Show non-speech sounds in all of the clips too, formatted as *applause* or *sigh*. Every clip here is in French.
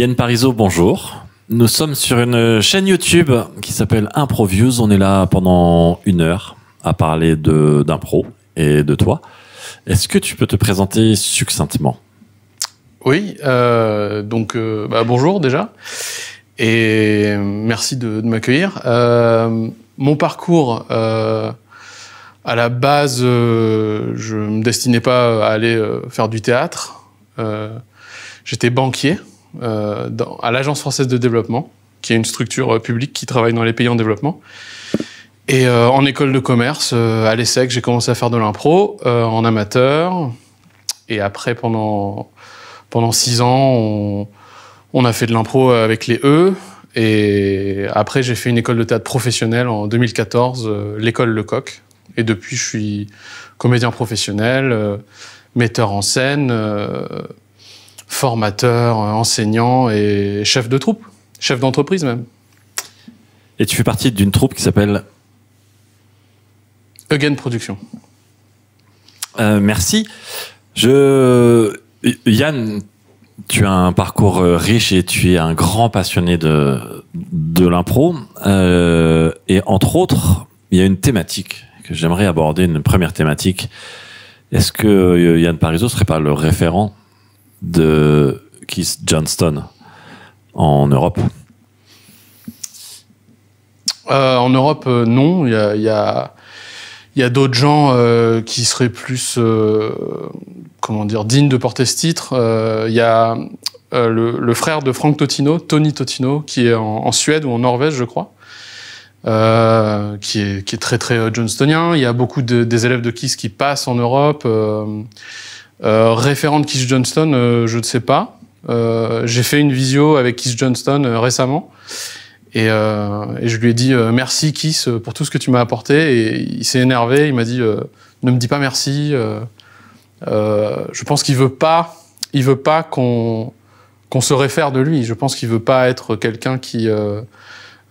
Yann Parizeau, bonjour. Nous sommes sur une chaîne YouTube qui s'appelle Improviews. On est là pendant une heure à parler d'impro et de toi. Est-ce que tu peux te présenter succinctement Oui, euh, donc euh, bah, bonjour déjà et merci de, m'accueillir. Euh, mon parcours, à la base, je ne me destinais pas à aller faire du théâtre. J'étais banquier euh, dans, à l'Agence française de développement, qui est une structure euh, publique qui travaille dans les pays en développement. Et euh, en école de commerce, à l'ESSEC, j'ai commencé à faire de l'impro en amateur. Et après, pendant, pendant six ans, on, a fait de l'impro avec les E. Et après, j'ai fait une école de théâtre professionnelle en 2014, l'école l'école Lecoq. Et depuis, je suis comédien professionnel, metteur en scène, formateur, euh, enseignant et chef de troupe, chef d'entreprise même. Et tu fais partie d'une troupe qui s'appelle Again Production. Euh, merci. Je... Yann, tu as un parcours euh, riche et tu es un grand passionné de, de l'impro. et entre autres, il y a une thématique que j'aimerais aborder, une première thématique. Est-ce que Yann Parizeau serait pas le référent de Keith Johnston en Europe euh, En Europe, euh, non. Il y a, d'autres gens euh, qui seraient plus, comment dire, dignes de porter ce titre. Il y a le, frère de Frank Totino, Tony Totino, qui est en, Suède ou en Norvège, je crois. qui, est, qui, est, très très Johnstonien. Il y a beaucoup des élèves de Keith qui passent en Europe. Euh, référent de Keith Johnston, euh, je ne sais pas. Euh, j'ai fait une visio avec Keith Johnston récemment. Et, euh, et, je lui ai dit merci Kiss pour tout ce que tu m'as apporté. Et il s'est énervé. Il m'a dit ne me dis pas merci. je pense qu'il veut pas, il veut pas qu'on qu'on se réfère de lui. Je pense qu'il veut pas être quelqu'un qui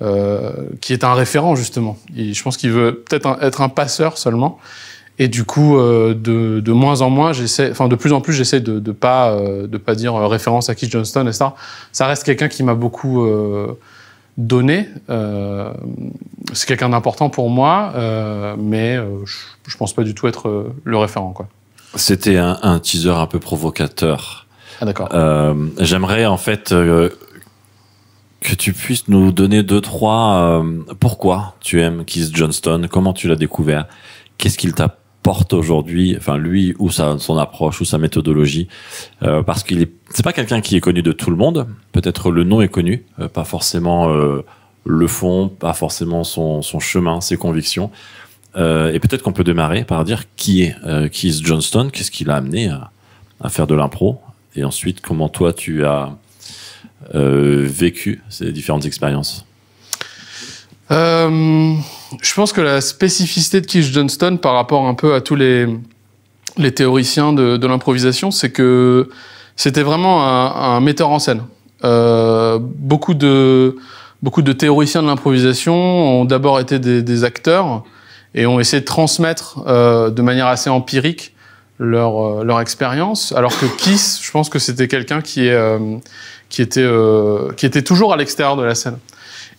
qui est un référent justement. je pense qu'il veut peut-être être un passeur seulement. Et du coup, euh, de, moins en moins, j'essaie, enfin de plus en plus, j'essaie de ne pas, euh, de pas dire euh, référence à Keith Johnston et ça. Ça reste quelqu'un qui m'a beaucoup donné. c'est quelqu'un d'important pour moi, mais je, ne pense pas du tout être le référent. Quoi. C'était un, teaser un peu provocateur. Ah, d'accord. j'aimerais en fait que tu puisses nous donner deux, trois. pourquoi tu aimes Keith Johnston Comment tu l'as découvert Qu'est-ce qu'il t'a porte aujourd'hui, enfin lui ou son approche ou sa méthodologie, euh, parce qu'il est, c'est pas quelqu'un qui est connu de tout le monde. Peut-être le nom est connu, euh, pas forcément euh, le fond, pas forcément son, chemin, ses convictions. et peut-être qu'on peut démarrer par dire qui est Keith Johnston, qu'est-ce qui l'a amené à, faire de l'impro, et ensuite comment toi tu as vécu ces différentes expériences. Euh, je pense que la spécificité de Keith Johnston par rapport un peu à tous les, les théoriciens de, l'improvisation, c'est que c'était vraiment un, metteur en scène. Euh, beaucoup, de, beaucoup de théoriciens de l'improvisation ont d'abord été des, acteurs et ont essayé de transmettre euh, de manière assez empirique leur, expérience, alors que Keith, je pense que c'était quelqu'un qui, qui, qui était toujours à l'extérieur de la scène.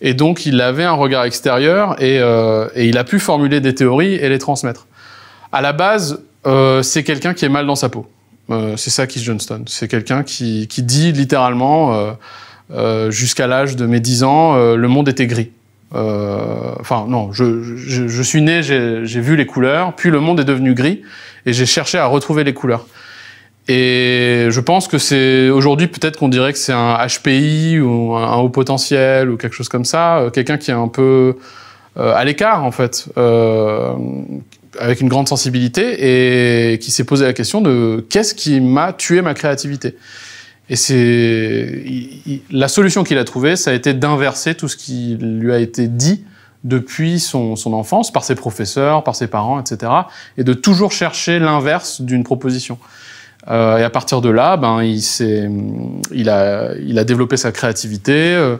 Et donc, il avait un regard extérieur euh, et, il a pu formuler des théories et les transmettre. À la base, euh, c'est quelqu'un qui est mal dans sa peau. Euh, c'est ça Keith Johnston. C'est quelqu'un qui, dit littéralement, jusqu'à l'âge de mes 10 ans, le monde était gris. Enfin, non, je suis né, j'ai vu les couleurs, puis le monde est devenu gris, et j'ai cherché à retrouver les couleurs. Et je pense que c'est aujourd'hui peut-être qu'on dirait que c'est un HPI ou un haut potentiel ou quelque chose comme ça, euh, quelqu'un qui est un peu euh, à l'écart en fait, euh, avec une grande sensibilité et qui s'est posé la question de qu'est-ce qui m'a tué ma créativité. Et c'est la solution qu'il a trouvée, ça a été d'inverser tout ce qui lui a été dit depuis son, enfance par ses professeurs, par ses parents, etc. Et de toujours chercher l'inverse d'une proposition. Euh, et à partir de là, ben, il, il, a, il a, développé sa créativité. Euh,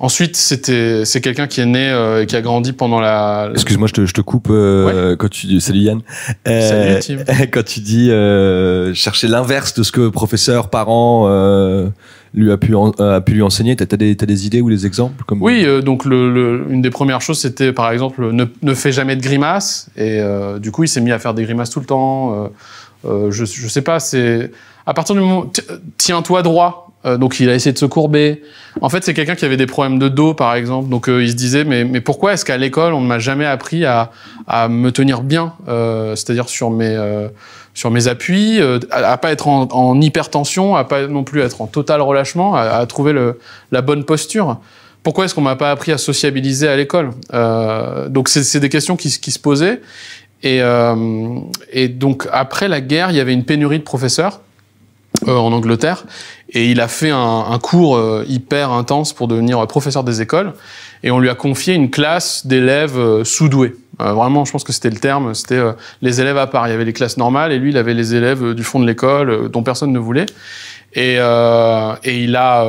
ensuite, c'est quelqu'un qui est né euh, et qui a grandi pendant la. Excuse-moi, je, je te, coupe euh, quand tu. Salut Yann. Salut Tim. Quand tu dis chercher l'inverse de ce que professeur, parent lui a pu, a pu lui enseigner. Tu as, des idées ou des exemples comme Oui, donc le, une des premières choses, c'était par exemple ne, ne, fais jamais de grimaces. Et du coup, il s'est mis à faire des grimaces tout le temps. Euh, je, je sais pas, c'est. À partir du moment. Tiens-toi droit. Euh, donc il a essayé de se courber. En fait, c'est quelqu'un qui avait des problèmes de dos, par exemple. Donc euh, il se disait, mais, mais pourquoi est-ce qu'à l'école, on ne m'a jamais appris à, à, me tenir bien, c'est-à-dire sur mes sur mes appuis, à, pas être en, hypertension, à pas non plus être en total relâchement, à, trouver le, la bonne posture. Pourquoi est-ce qu'on m'a pas appris à sociabiliser à l'école euh, Donc c'est des questions qui, qui, se posaient. Et, euh, et, donc après la guerre, il y avait une pénurie de professeurs euh, en Angleterre, et il a fait un, un cours euh, hyper intense pour devenir euh, professeur des écoles, et on lui a confié une classe d'élèves sous-doués. vraiment, je pense que c'était le terme, c'était les élèves à part. Il y avait les classes normales, et lui, il avait les élèves du fond de l'école dont personne ne voulait. Et, euh, et, il, a,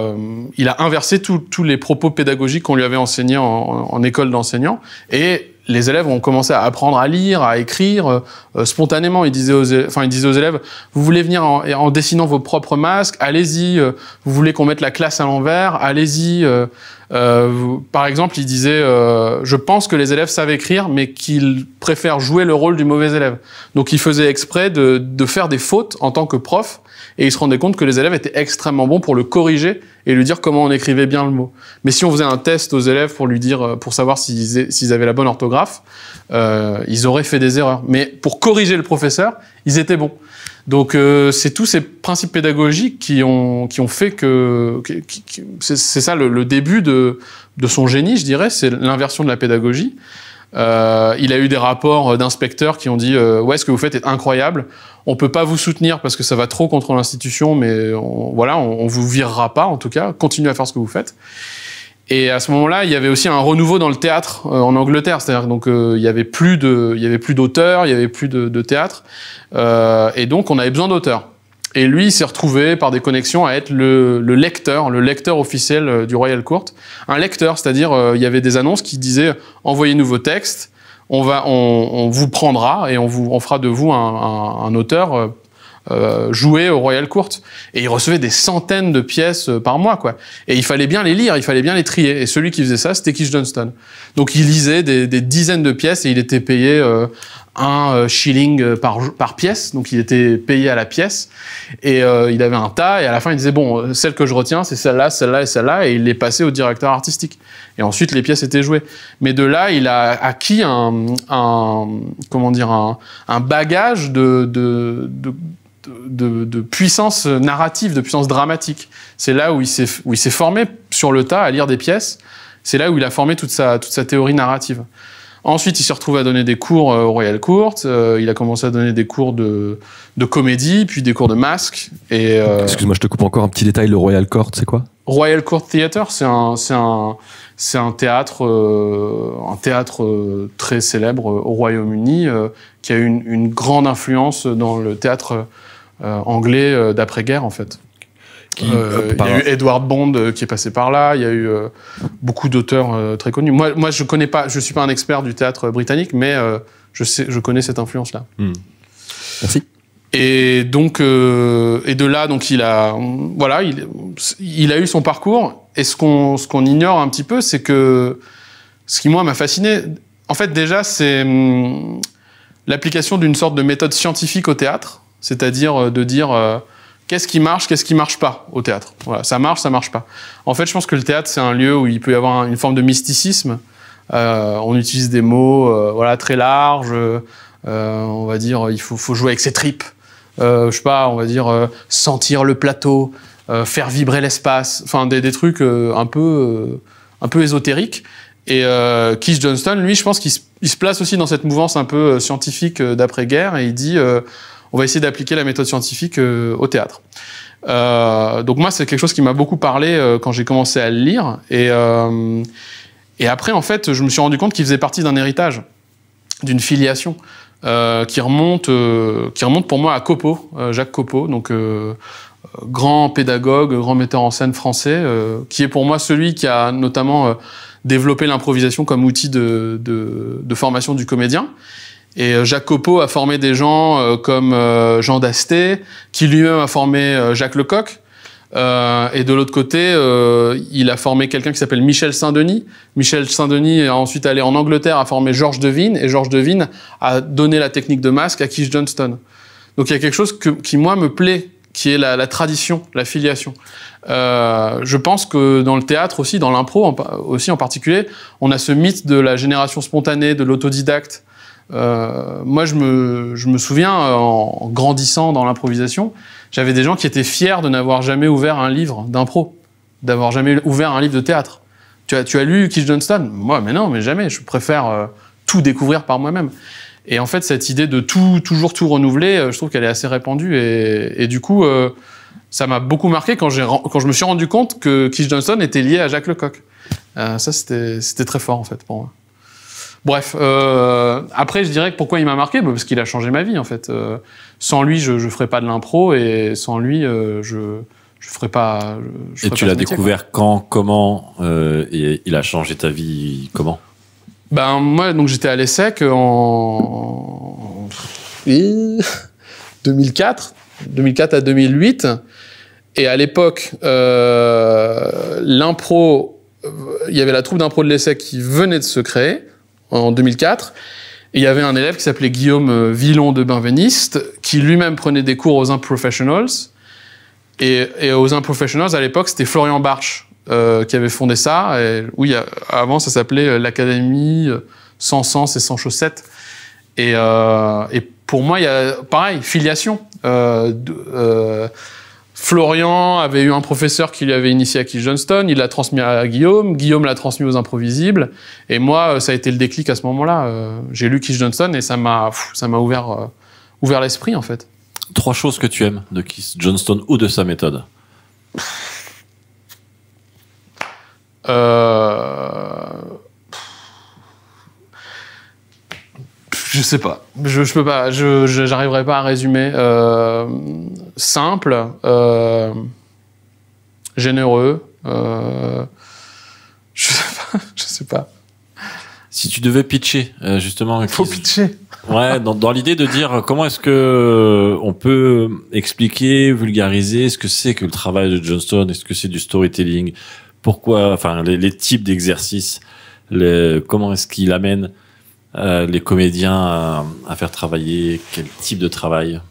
il a inversé tous les propos pédagogiques qu'on lui avait enseignés en, en, école d'enseignants. Et les élèves ont commencé à apprendre à lire, à écrire euh, euh, spontanément. Ils disaient, aux, élèves, vous voulez venir en, dessinant vos propres masques, allez-y. Euh, vous voulez qu'on mette la classe à l'envers, allez-y. par exemple, ils disaient, je pense que les élèves savent écrire, mais qu'ils préfèrent jouer le rôle du mauvais élève. Donc, ils faisaient exprès de faire des fautes en tant que prof et il se rendait compte que les élèves étaient extrêmement bons pour le corriger et lui dire comment on écrivait bien le mot. Mais si on faisait un test aux élèves pour lui dire, euh, pour savoir s'ils avaient la bonne orthographe, euh, ils auraient fait des erreurs. Mais pour corriger le professeur, ils étaient bons. Donc euh, c'est tous ces principes pédagogiques qui ont, qui ont fait que... c'est ça le, début de, de son génie, je dirais, c'est l'inversion de la pédagogie. Euh, il a eu des rapports euh, d'inspecteurs qui ont dit euh, ouais ce que vous faites est incroyable. On peut pas vous soutenir parce que ça va trop contre l'institution, mais voilà on, vous virera pas en tout cas. Continuez à faire ce que vous faites. Et à ce moment-là, il y avait aussi un renouveau dans le théâtre euh, en Angleterre, c'est-à-dire donc il y avait plus de il y avait plus d'auteurs, il y avait plus de, de théâtre, et donc on avait besoin d'auteurs. Et lui, il s'est retrouvé par des connexions à être le, lecteur, le lecteur officiel euh, du Royal Court. Un lecteur, c'est-à-dire euh, il y avait des annonces qui disaient envoyez-nous vos textes, on, va, on, vous prendra et on, vous, on fera de vous un, un, auteur euh, joué au Royal Court. Et il recevait des centaines de pièces par mois, quoi. Et il fallait bien les lire, il fallait bien les trier. Et celui qui faisait ça, c'était Kish Johnston. Donc il lisait des, dizaines de pièces et il était payé euh, un euh, shilling euh, par, pièce, donc il était payé à la pièce, et euh, il avait un tas, et à la fin il disait, bon, celle que je retiens, c'est celle-là, celle-là et celle-là, et il les passé au directeur artistique. Et ensuite les pièces étaient jouées. Mais de là, il a acquis un, un comment dire, un, bagage de, puissance narrative, de puissance dramatique. C'est là où il s'est formé sur le tas à lire des pièces. C'est là où il a formé toute sa théorie narrative. Ensuite, il s'est retrouvé à donner des cours euh, au Royal Court. Euh, il a commencé à donner des cours de, de comédie, puis des cours de masque. Et euh, Excuse-moi, je te coupe encore un petit détail. Le Royal Court, c'est quoi Royal Court Theatre, c'est un, c'est un, c'est un théâtre, un théâtre très célèbre au Royaume-Uni qui a eu une, une, grande influence dans le théâtre anglais d'après-guerre, en fait. Euh, il y a eu Edward Bond euh, qui est passé par là, il y a eu euh, beaucoup d'auteurs très connus. Moi, moi je connais pas, je suis pas un expert du théâtre britannique, mais je, sais, je connais cette influence-là. Hmm. Merci. Et donc, et de là, donc il a, voilà, il, il a eu son parcours. Et ce qu'on, ce qu'on ignore un petit peu, c'est que ce qui moi m'a fasciné, en fait déjà, c'est hmm, l'application d'une sorte de méthode scientifique au théâtre, c'est-à-dire de dire qu'est-ce qui marche, qu'est-ce qui marche pas au théâtre. Voilà, ça marche, ça marche pas. En fait, je pense que le théâtre, c'est un lieu où il peut y avoir une forme de mysticisme. Euh, on utilise des mots euh, voilà, très larges. Euh, on va dire, il faut, faut jouer avec ses tripes. je sais pas, on va dire, sentir le plateau, faire vibrer l'espace. Enfin, des, trucs un, peu, un peu ésotériques. Et Keith Johnston, lui, je pense qu'il se, se place aussi dans cette mouvance un peu scientifique d'après-guerre. Et il dit on va essayer d'appliquer la méthode scientifique euh, au théâtre. Euh, donc moi, c'est quelque chose qui m'a beaucoup parlé euh, quand j'ai commencé à le lire. Et, et après, en fait, je me suis rendu compte qu'il faisait partie d'un héritage, d'une filiation. qui remonte qui remonte pour moi à Copo, Jacques Copo, donc grand pédagogue, grand metteur en scène français, qui est pour moi celui qui a notamment développé l'improvisation comme outil de, de, formation du comédien. Et euh, Jacopo a formé des gens euh, comme euh, Jean d'Asté, qui lui-même a formé Jacques Lecoq. Euh, et de l'autre côté, euh, il a formé quelqu'un qui s'appelle Michel Saint-Denis. Michel Saint-Denis est ensuite allé en Angleterre à former Georges Devine, et Georges Devine a donné la technique de masque à Keith Johnston. Donc il y a quelque chose que, qui, moi, me plaît, qui est la, la tradition, la filiation. Euh, je pense que dans le théâtre aussi, dans l'impro aussi en particulier, on a ce mythe de la génération spontanée, de l'autodidacte. Euh, moi, je me, souviens, euh, en grandissant dans l'improvisation, j'avais des gens qui étaient fiers de n'avoir jamais ouvert un livre d'impro, d'avoir jamais ouvert un livre de théâtre. Tu as, tu as lu Kish Johnston Moi, mais non, mais jamais. Je préfère euh, tout découvrir par moi-même. Et en fait, cette idée de tout, toujours tout renouveler, je trouve qu'elle est assez répandue. Et, du coup, ça m'a beaucoup marqué quand, quand je me suis rendu compte que Kish Johnston était lié à Jacques Lecoq. ça, c'était très fort, en fait, pour moi. Bref, euh, après, je dirais que pourquoi il m'a marqué bah, Parce qu'il a changé ma vie, en fait. Euh, sans lui, je ne ferais pas de l'impro, et sans lui, euh, je ne ferais pas. et tu l'as découvert quand, comment, euh, et il a changé ta vie comment Ben, moi, donc j'étais à l'ESSEC en. 2004, 2004 *laughs* à 2008. Et à l'époque, l'impro, il y avait la troupe d'impro de l'ESSEC qui venait de se créer en 2004. il y avait un élève qui s'appelait Guillaume euh, Villon de Benveniste, qui lui-même prenait des cours aux Improfessionals Et, et aux Professionals à l'époque, c'était Florian Barch euh, qui avait fondé ça. Et, oui, avant, ça s'appelait euh, l'Académie sans sens et sans chaussettes. Et, pour moi, il y a, pareil, filiation. Florian avait eu un professeur qui lui avait initié à Keith Johnston, il l'a transmis à Guillaume, Guillaume l'a transmis aux improvisibles, et moi, euh, ça a été le déclic à ce moment-là. Euh, j'ai lu Keith Johnston et ça m'a, ouvert, euh, ouvert l'esprit, en fait. Trois choses que tu aimes de Keith Johnston ou de sa méthode euh... Je sais pas. Je, peux pas. Je j'arriverai pas à résumer. Euh, simple, euh, généreux. Euh, je sais pas. *laughs* Je sais pas. Si tu devais pitcher, justement. Il faut pitcher. ouais, dans, dans l'idée de dire comment est-ce que on peut expliquer, vulgariser ce que c'est que le travail de Johnstone, est-ce que c'est du storytelling, pourquoi, enfin les, les types d'exercices, comment est-ce qu'il amène euh, les comédiens euh, à, faire travailler quel type de travail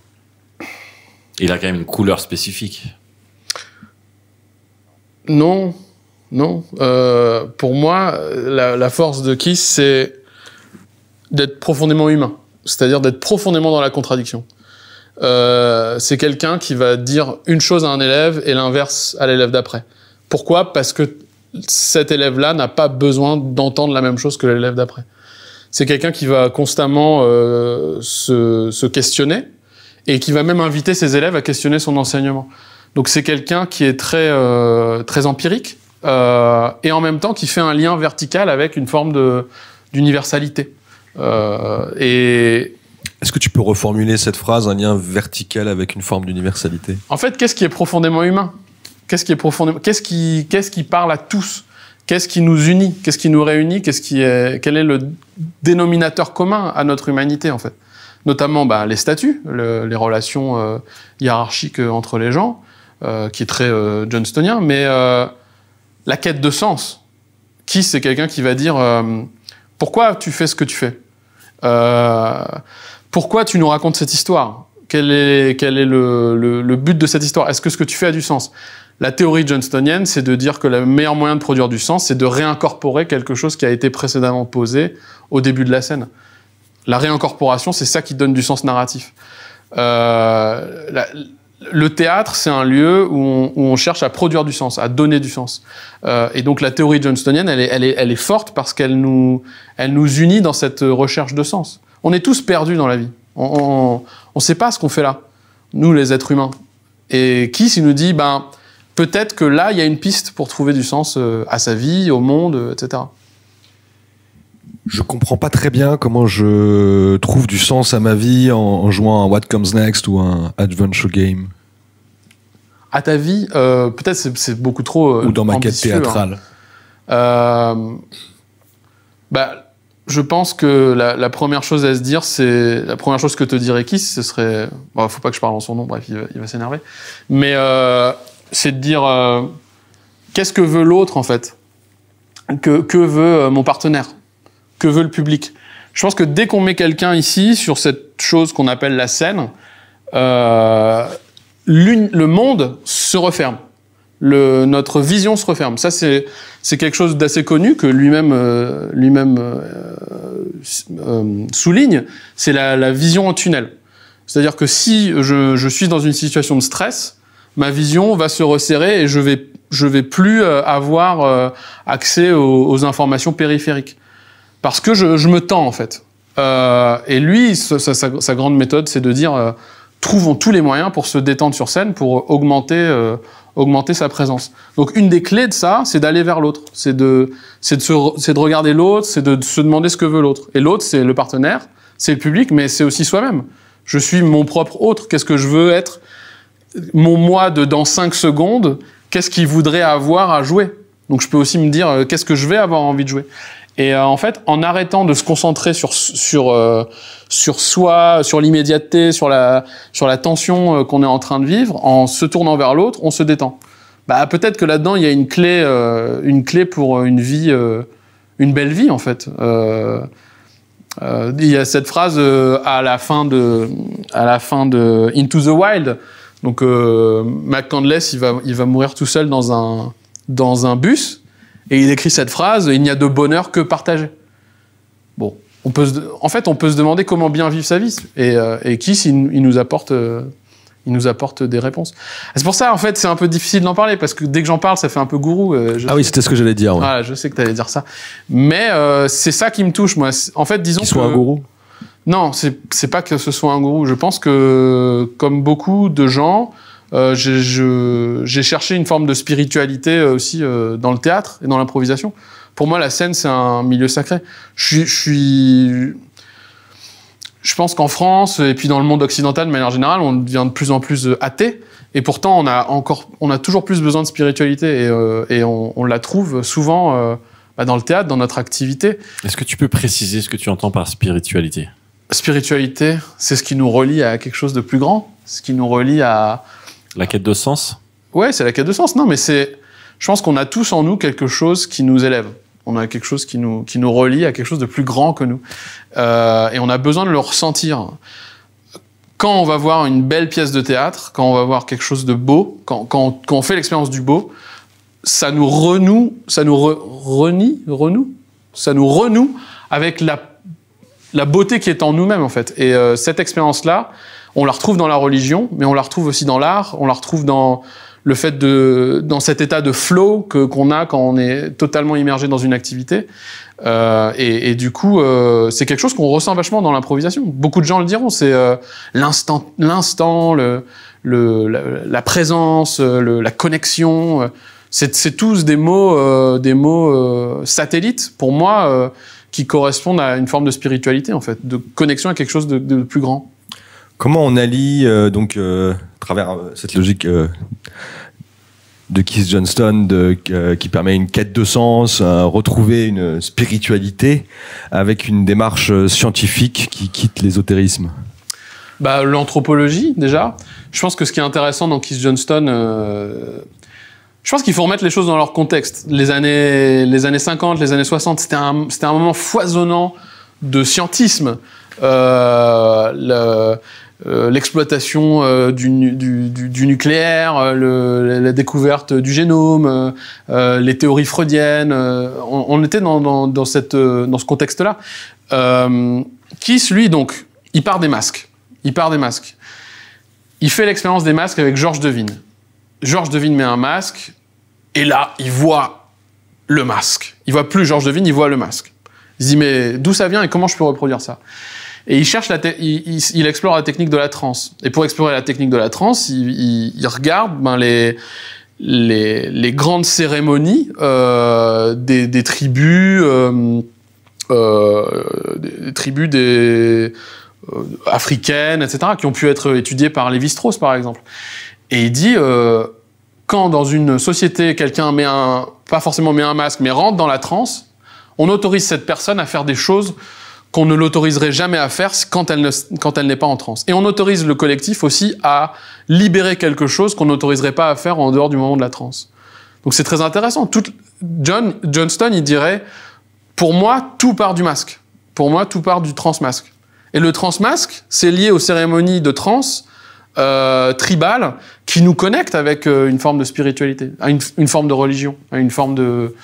Il a quand même une couleur spécifique. Non, non. Euh, pour moi, la, force de Kiss, c'est d'être profondément humain, c'est-à-dire d'être profondément dans la contradiction. c'est quelqu'un qui va dire une chose à un élève et l'inverse à l'élève d'après. Pourquoi Parce que cet élève-là n'a pas besoin d'entendre la même chose que l'élève d'après. C'est quelqu'un qui va constamment euh, se, questionner et qui va même inviter ses élèves à questionner son enseignement. Donc c'est quelqu'un qui est très, euh, très empirique euh, et en même temps qui fait un lien vertical avec une forme d'universalité. et est-ce que tu peux reformuler cette phrase, un lien vertical avec une forme d'universalité En fait, qu'est-ce qui est profondément humain Qu'est-ce qui est profondément qui, qu'est-ce qui parle à tous Qu'est-ce qui nous unit Qu'est-ce qui nous réunit Qu'est-ce qui est, Quel est le dénominateur commun à notre humanité, en fait Notamment bah, les statuts, les relations euh, hiérarchiques euh, entre les gens, euh, qui est très johnstonien, mais la quête de sens. Qui c'est quelqu'un qui va dire pourquoi tu fais ce que tu fais Pourquoi tu nous racontes cette histoire quel est, quel est le, but de cette histoire Est-ce que ce que tu fais a du sens la théorie johnstonienne, c'est de dire que le meilleur moyen de produire du sens, c'est de réincorporer quelque chose qui a été précédemment posé au début de la scène. La réincorporation, c'est ça qui donne du sens narratif. Euh, le théâtre, c'est un lieu où on, cherche à produire du sens, à donner du sens. Euh, et donc la théorie johnstonienne, elle est, forte parce qu'elle nous, nous unit dans cette recherche de sens. On est tous perdus dans la vie. On ne sait pas ce qu'on fait là, nous les êtres humains. Et qui, s'il nous dit, ben, peut-être que là, il y a une piste pour trouver du sens euh, à sa vie, au monde, euh, etc. Je comprends pas très bien comment je trouve du sens à ma vie en, jouant à What Comes Next ou un adventure game. À ta vie, euh, peut-être c'est beaucoup trop. ou dans ma quête hein. théâtrale. bah, je pense que la, première chose à se dire, c'est la première chose que te dirait Kiss, ce serait. Bon, faut pas que je parle en son nom, bref, il va, va s'énerver. Mais c'est de dire euh, qu'est-ce que veut l'autre en fait que, que, veut euh, mon partenaire Que veut le public Je pense que dès qu'on met quelqu'un ici sur cette chose qu'on appelle la scène, euh, le monde se referme. Le, notre vision se referme. Ça, c'est quelque chose d'assez connu que lui-même lui-même souligne. C'est la, vision en tunnel. C'est-à-dire que si je, suis dans une situation de stress, ma vision va se resserrer et je vais je vais plus euh, avoir euh, accès aux, informations périphériques parce que je, me tends en fait. Euh, et lui, sa, grande méthode, c'est de dire trouvons tous les moyens pour se détendre sur scène, pour augmenter augmenter sa présence. Donc une des clés de ça, c'est d'aller vers l'autre, c'est de c'est de, regarder l'autre, c'est de se demander ce que veut l'autre. Et l'autre, c'est le partenaire, c'est le public, mais c'est aussi soi-même. Je suis mon propre autre. Qu'est-ce que je veux être mon moi de dans 5 secondes, qu'est-ce qu'il voudrait avoir à jouer Donc je peux aussi me dire euh, qu'est-ce que je vais avoir envie de jouer. Et euh, en fait, en arrêtant de se concentrer sur sur euh, sur soi, sur l'immédiateté, sur la sur la tension qu'on est en train de vivre, en se tournant vers l'autre, on se détend. Bah peut-être que là-dedans il y a une clé une clé pour une vie une belle vie en fait. il y a cette phrase à la fin de à la fin de Into the Wild donc euh, Candless, il va, il va mourir tout seul dans un, dans un bus, et il écrit cette phrase, il n'y a de bonheur que partagé. Bon, on peut en fait, on peut se demander comment bien vivre sa vie, et, euh, qui, et Kiss, il, nous apporte... Euh, il nous apporte des réponses. C'est pour ça, en fait, c'est un peu difficile d'en parler, parce que dès que j'en parle, ça fait un peu gourou. Euh, ah oui, c'était ce que j'allais dire. Ah, je sais que tu allais dire ça. Mais c'est ça qui me touche, moi. En fait, disons Qu'il soit un gourou non, c'est pas que ce soit un gourou. Je pense que, comme beaucoup de gens, euh, j'ai cherché une forme de spiritualité euh, aussi euh, dans le théâtre et dans l'improvisation. Pour moi, la scène, c'est un milieu sacré. Je pense qu'en France, et puis dans le monde occidental de manière générale, on devient de plus en plus athée. Et pourtant, on a, encore, on a toujours plus besoin de spiritualité. Et, on, la trouve souvent bah, dans le théâtre, dans notre activité. Est-ce que tu peux préciser ce que tu entends par spiritualité spiritualité, c'est ce qui nous relie à quelque chose de plus grand, ce qui nous relie à... La quête de sens Ouais, c'est la quête de sens. Non, mais c'est... Je pense qu'on a tous en nous quelque chose qui nous élève. On a quelque chose qui nous, qui nous relie à quelque chose de plus grand que nous. Euh, et on a besoin de le ressentir. Quand on va voir une belle pièce de théâtre, quand on va voir quelque chose de beau, quand, quand, on fait l'expérience du beau, ça nous renoue, ça nous renie, renoue, ça nous renoue avec la la beauté qui est en nous-mêmes en fait. Et euh, cette expérience-là, on la retrouve dans la religion, mais on la retrouve aussi dans l'art, on la retrouve dans le fait de dans cet état de flow que qu'on a quand on est totalement immergé dans une activité. Euh, et, du coup, euh, c'est quelque chose qu'on ressent vachement dans l'improvisation. Beaucoup de gens le diront, c'est l'instant, l'instant, le, le la, présence, la connexion. c'est tous des mots, des mots satellites. Pour moi qui correspondent à une forme de spiritualité, en fait, de connexion à quelque chose de, plus grand. Comment on allie, euh, donc, euh, à travers euh, cette logique de Keith Johnston de, qui permet une quête de sens, retrouver une spiritualité, avec une démarche scientifique qui quitte l'ésotérisme bah, L'anthropologie, déjà. Je pense que ce qui est intéressant dans Keith Johnston, je pense qu'il faut remettre les choses dans leur contexte. Les années, les années 50, les années 60, c'était un, un, moment foisonnant de scientisme. Euh, euh, l'exploitation euh, du, nucléaire, la découverte du génome, les théories freudiennes. On, était dans, dans, dans, cette, dans ce contexte-là. Kiss, lui, donc, il part des masques. Il part des masques. Il fait l'expérience des masques avec Georges Devine. Georges Devine met un masque, et là, il voit le masque. Il voit plus Georges Devine, il voit le masque. Il se dit, mais d'où ça vient et comment je peux reproduire ça Et il cherche, la il, il, explore la technique de la transe. Et pour explorer la technique de la transe, il, regarde ben, les, grandes cérémonies euh, des, tribus, euh, euh, tribus africaines, etc., qui ont pu être étudiées par Lévi-Strauss, par exemple. Et il dit, euh, quand dans une société, quelqu'un met un, pas forcément met un masque, mais rentre dans la transe, on autorise cette personne à faire des choses qu'on ne l'autoriserait jamais à faire quand elle, ne, quand elle n'est pas en transe. Et on autorise le collectif aussi à libérer quelque chose qu'on n'autoriserait pas à faire en dehors du moment de la transe. Donc c'est très intéressant. Tout, John, Johnston, il dirait, pour moi, tout part du masque. Pour moi, tout part du transmasque. Et le transmasque, c'est lié aux cérémonies de transe euh, tribal qui nous connecte avec euh, une forme de spiritualité, à hein, une, forme de religion, à hein, une forme de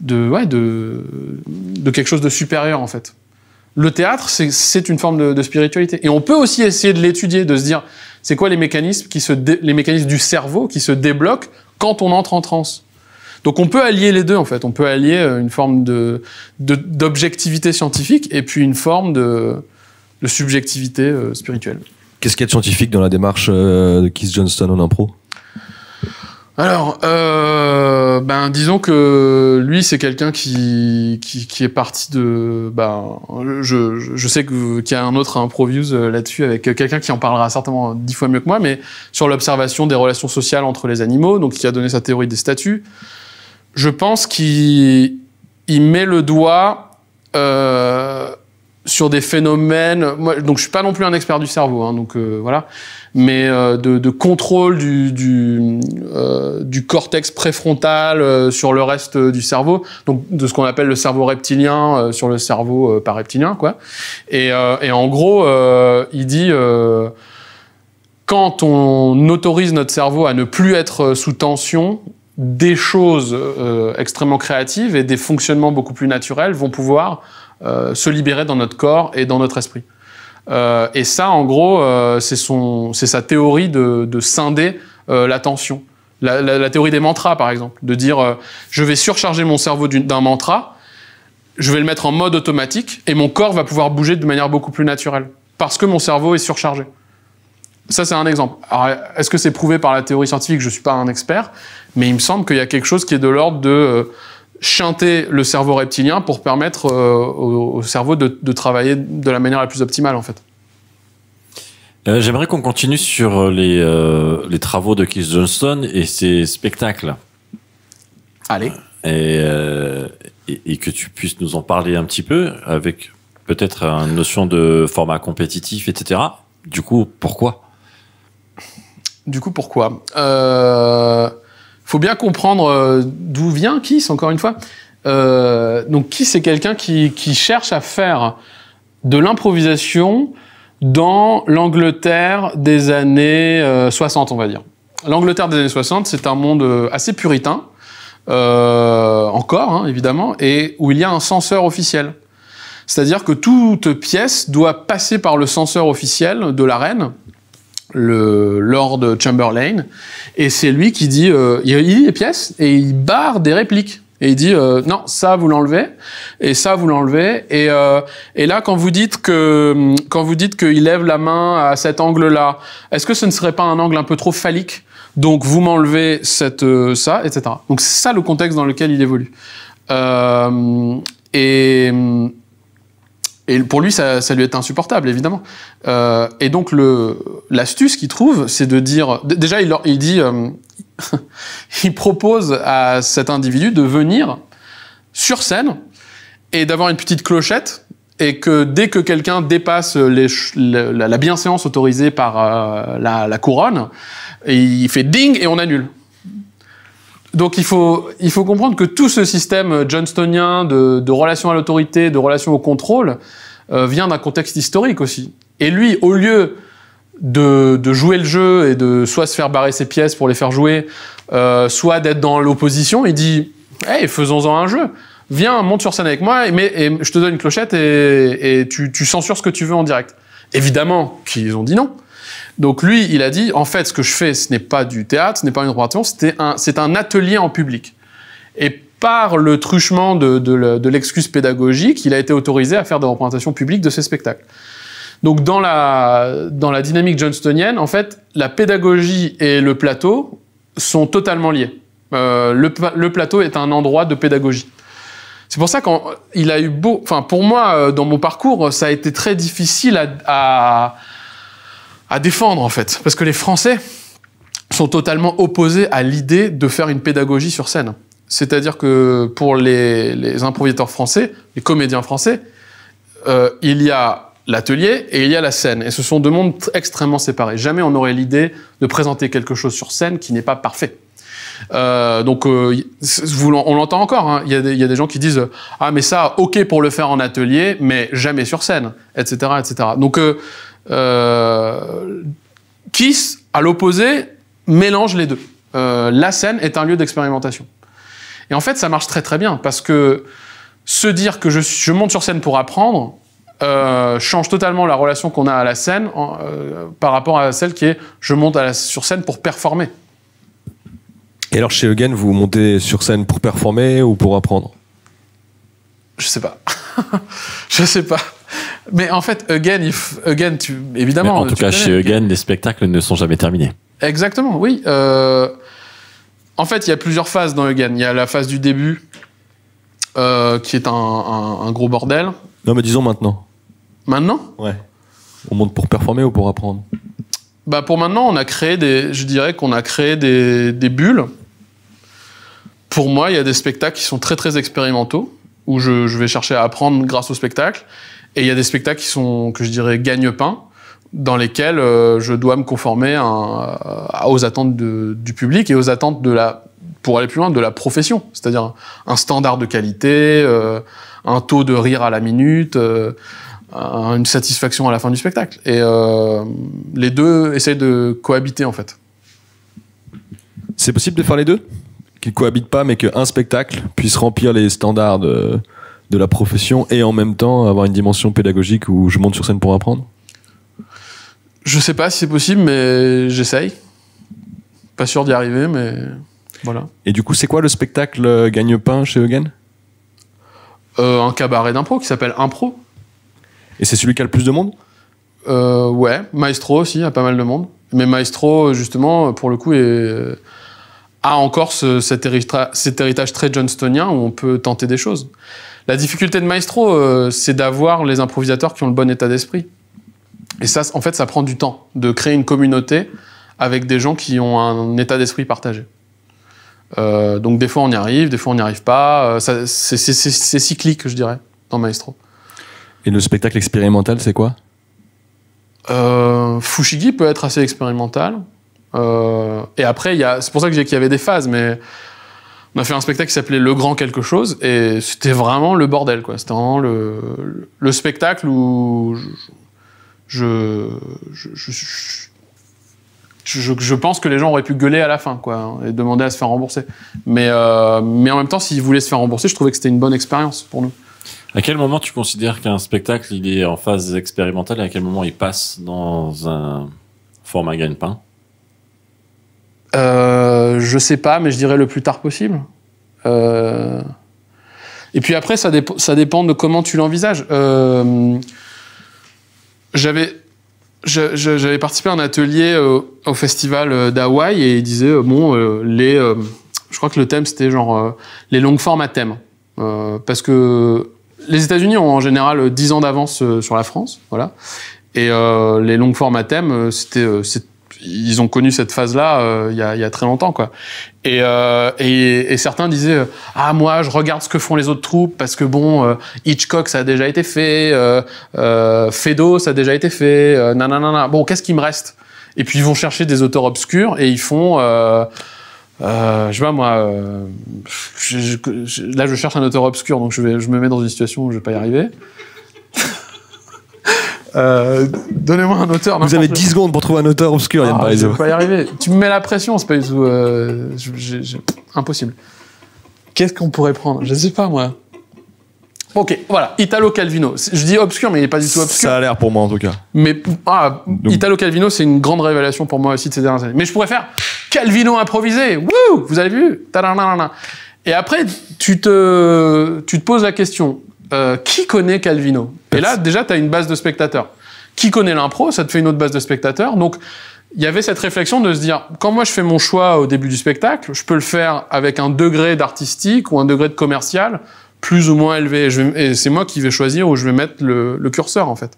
de, ouais, de quelque chose de supérieur en fait. Le théâtre, c'est une forme de, spiritualité. Et on peut aussi essayer de l'étudier, de se dire, c'est quoi les mécanismes, qui se les mécanismes du cerveau qui se débloquent quand on entre en transe donc on peut allier les deux en fait. On peut allier euh, une forme de d'objectivité scientifique et puis une forme de, de subjectivité euh, spirituelle. Qu'est-ce qu'il y a de scientifique dans la démarche euh, de Keith Johnston en impro alors, euh, ben, disons que lui, c'est quelqu'un qui, qui, est parti de. Ben, je, sais qu'il y a un autre improvise euh, là-dessus avec quelqu'un qui en parlera certainement dix fois mieux que moi, mais sur l'observation des relations sociales entre les animaux, donc qui a donné sa théorie des statuts. Je pense qu'il met le doigt sur des phénomènes. donc, je suis pas non plus un expert du cerveau, hein, donc euh, voilà. Mais euh, de, contrôle du euh, cortex préfrontal sur le reste du cerveau, donc de ce qu'on appelle le cerveau reptilien sur le cerveau par reptilien, quoi. et en gros, il dit quand on autorise notre cerveau à ne plus être sous tension, des choses extrêmement créatives et des fonctionnements beaucoup plus naturels vont pouvoir euh, se libérer dans notre corps et dans notre esprit. Euh, et ça, en gros, euh, c'est sa théorie de, scinder l'attention. La, théorie des mantras, par exemple, de dire je vais surcharger mon cerveau d'un mantra, je vais le mettre en mode automatique et mon corps va pouvoir bouger de manière beaucoup plus naturelle parce que mon cerveau est surchargé. Ça, c'est un exemple. est-ce que c'est prouvé par la théorie scientifique Je ne suis pas un expert, mais il me semble qu'il y a quelque chose qui est de l'ordre de chanter le cerveau reptilien pour permettre euh, au, cerveau de, travailler de la manière la plus optimale en fait. Euh, j'aimerais qu'on continue sur euh, les, les, travaux de Keith Johnston et ses spectacles. Allez. Et, et, et, que tu puisses nous en parler un petit peu avec peut-être une notion de format compétitif, etc. Du coup, pourquoi Du coup, pourquoi faut bien comprendre euh, d'où vient Kiss, encore une fois. Euh, donc Kiss, c'est quelqu'un qui, cherche à faire de l'improvisation dans l'Angleterre des années 60, euh, on va dire. L'Angleterre des années 60, c'est un monde assez puritain, encore hein, évidemment, et où il y a un censeur officiel. C'est-à-dire que toute pièce doit passer par le censeur officiel de la reine, le Lord Chamberlain, et c'est lui qui dit, euh, il lit les pièces et il barre des répliques. Et il dit euh, non, ça vous l'enlevez et ça vous l'enlevez et euh, et là quand vous dites que quand vous dites qu'il lève la main à cet angle-là, est-ce que ce ne serait pas un angle un peu trop phallique Donc vous m'enlevez cette euh, ça etc. Donc c'est ça le contexte dans lequel il évolue. Euh, et et pour lui, ça, ça lui est insupportable, évidemment. Euh, et donc, l'astuce qu'il trouve, c'est de dire. Déjà, il, leur, il dit. Euh, *laughs* il propose à cet individu de venir sur scène et d'avoir une petite clochette et que dès que quelqu'un dépasse les, la, bienséance autorisée par euh, la, la, couronne, il fait ding et on annule. Donc il faut, comprendre que tout ce système euh, johnstonien de, relation à l'autorité, de relation au contrôle, euh, vient d'un contexte historique aussi. Et lui, au lieu de, jouer le jeu et de soit se faire barrer ses pièces pour les faire jouer, euh, soit d'être dans l'opposition, il dit Hey, faisons-en un jeu. Viens, monte sur scène avec moi, et, je te donne une clochette et, tu, tu censures ce que tu veux en direct. Évidemment qu'ils ont dit non. Donc lui, il a dit, en fait, ce que je fais, ce n'est pas du théâtre, ce n'est pas une représentation, c'est un, un atelier en public. Et par le truchement de, de, l'excuse pédagogique, il a été autorisé à faire des représentations publiques de ses spectacles. Donc dans la, dans la dynamique johnstonienne, en fait, la pédagogie et le plateau sont totalement liés. Euh, le, plateau est un endroit de pédagogie. C'est pour ça qu'il a eu beau... Enfin, pour moi, euh, dans mon parcours, ça a été très difficile à à défendre en fait, parce que les Français sont totalement opposés à l'idée de faire une pédagogie sur scène. C'est-à-dire que pour les, les, improvisateurs français, les comédiens français, euh, il y a l'atelier et il y a la scène. Et ce sont deux mondes extrêmement séparés. Jamais on n'aurait l'idée de présenter quelque chose sur scène qui n'est pas parfait. Euh, donc, euh, on l'entend encore. Hein. Il, y a il, y a des, gens qui disent ah mais ça, ok pour le faire en atelier, mais jamais sur scène, etc., etc. Donc, Kiss, euh, à l'opposé, mélange les deux. Euh, la scène est un lieu d'expérimentation. Et en fait, ça marche très très bien parce que se dire que je, monte sur scène pour apprendre euh, change totalement la relation qu'on a à la scène par rapport à celle qui est je monte sur scène pour performer. Et alors chez Eugen vous montez sur scène pour performer ou pour apprendre Je sais pas. *laughs* je sais pas. Mais en fait, Again, if, again évidemment. en tout cas, chez again, les spectacles ne sont jamais terminés. Exactement, oui. Euh, en fait, il y a plusieurs phases dans Again. Il y a la phase du début, euh, qui est un, gros bordel. Non, mais disons maintenant. Maintenant Ouais. On monte pour performer ou pour apprendre bah Pour maintenant, on a créé des, je dirais qu'on a créé des, des bulles. Pour moi, il y a des spectacles qui sont très très expérimentaux, où je, je vais chercher à apprendre grâce au spectacle. Et il y a des spectacles qui sont, que je dirais, gagne-pain, dans lesquels euh, je dois me conformer aux attentes du public et aux attentes de la, pour aller plus loin, de la profession. C'est-à-dire un standard de qualité, euh, un taux de rire à la minute, euh, une satisfaction à la fin du spectacle. Et les deux essayent de cohabiter en fait. C'est possible de faire les deux Qu'ils cohabitent pas, mais qu'un spectacle puisse remplir les standards de de la profession et en même temps avoir une dimension pédagogique où je monte sur scène pour apprendre Je sais pas si c'est possible, mais j'essaye. Pas sûr d'y arriver, mais voilà. Et du coup, c'est quoi le spectacle euh, gagne-pain chez Eugen euh, Un cabaret d'impro qui s'appelle Impro. Et c'est celui qui a le plus de monde euh, Ouais, Maestro aussi, il y a pas mal de monde. Mais Maestro, justement, pour le coup, a encore cet, héritage, cet héritage très johnstonien où on peut tenter des choses. La difficulté de Maestro, euh, c'est d'avoir les improvisateurs qui ont le bon état d'esprit. Et ça, en fait, ça prend du temps de créer une communauté avec des gens qui ont un état d'esprit partagé. Euh, donc des fois on y arrive, des fois on n'y arrive pas. Euh, c'est cyclique, je dirais, dans Maestro. Et le spectacle expérimental, c'est quoi Fushigi peut être assez expérimental. et après, c'est pour ça que qu'il y avait des phases, mais on a fait un spectacle qui s'appelait Le Grand Quelque chose, et c'était vraiment le bordel, quoi. C'était vraiment le, spectacle où je je, je, je, pense que les gens auraient pu gueuler à la fin, quoi, hein, et demander à se faire rembourser. Mais, euh, mais en même temps, s'ils voulaient se faire rembourser, je trouvais que c'était une bonne expérience pour nous. À quel moment tu considères qu'un spectacle il est en phase expérimentale et à quel moment il passe dans un format gagne-pain euh, je sais pas, mais je dirais le plus tard possible. Euh, et puis après, ça, ça, dépend de comment tu l'envisages. Euh, j'avais. J'avais participé à un atelier au festival d'Hawaï et il disait bon les je crois que le thème c'était genre les longues formes à thème parce que les États-Unis ont en général 10 ans d'avance sur la France voilà et les longues formes à thème c'était ils ont connu cette phase-là euh, il, y a, très longtemps, quoi. Et, euh, et, et, certains disaient euh, ah moi je regarde ce que font les autres troupes parce que bon Hitchcock ça a déjà été fait, Fedo ça a déjà été fait, nanana bon qu'est-ce qui me reste Et puis ils vont chercher des auteurs obscurs et ils font euh, je sais pas moi, là je cherche un auteur obscur, donc je, vais, je me mets dans une situation où je vais pas y arriver. Euh, donnez-moi un auteur. Vous avez 10 secondes pour trouver un auteur obscur, Yann ah, Je vais pas y arriver. Tu me mets la pression, c'est pas du tout. impossible. Qu'est-ce qu'on pourrait prendre Je sais pas, moi. Ok, voilà, Italo Calvino. Je dis obscur, mais il n'est pas du tout obscur. Ça a l'air pour moi en tout cas. Mais ah, Italo Calvino, c'est une grande révélation pour moi aussi de ces dernières années. Mais je pourrais faire Calvino improvisé. Wouh Vous avez vu Et après, tu te, tu te poses la question euh, qui connaît Calvino Et là, déjà, tu as une base de spectateurs. Qui connaît l'impro Ça te fait une autre base de spectateurs. Donc, il y avait cette réflexion de se dire, quand moi je fais mon choix au début du spectacle, je peux le faire avec un degré d'artistique ou un degré de commercial plus ou moins élevé. et c'est moi qui vais choisir où je vais mettre le, curseur, en fait.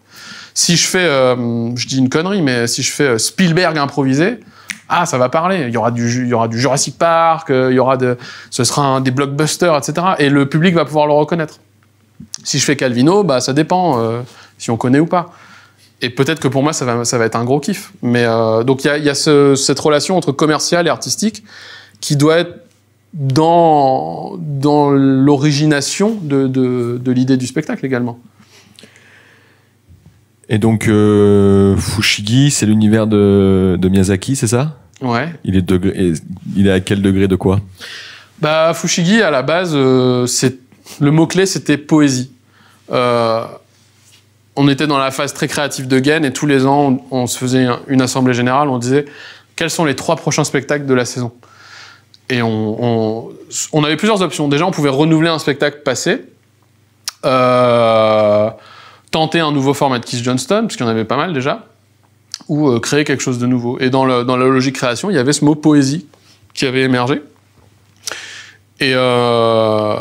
Si je fais, euh, je dis une connerie, mais si je fais euh, Spielberg improvisé, ah, ça va parler. Il y aura du, y aura du Jurassic Park, il y aura de, ce sera un, des blockbusters, etc. Et le public va pouvoir le reconnaître. Si je fais Calvino, bah, ça dépend euh, si on connaît ou pas. Et peut-être que pour moi, ça va, ça va être un gros kiff. Mais euh, donc, il y a, cette relation entre commercial et artistique qui doit être dans, dans l'origination de, de, l'idée du spectacle également. Et donc, euh, Fushigi, c'est l'univers de, Miyazaki, c'est ça Ouais. Il est, il est à quel degré de quoi Bah, Fushigi, à la base, c'est le mot-clé, c'était poésie. Euh, on était dans la phase très créative de Gaines et tous les ans, on, se faisait une assemblée générale, on disait quels sont les trois prochains spectacles de la saison. Et on, avait plusieurs options. Déjà, on pouvait renouveler un spectacle passé, euh, tenter un nouveau format de Keith Johnston, puisqu'il y en avait pas mal déjà, ou euh, créer quelque chose de nouveau. Et dans, dans la logique création, il y avait ce mot poésie qui avait émergé. Et, euh,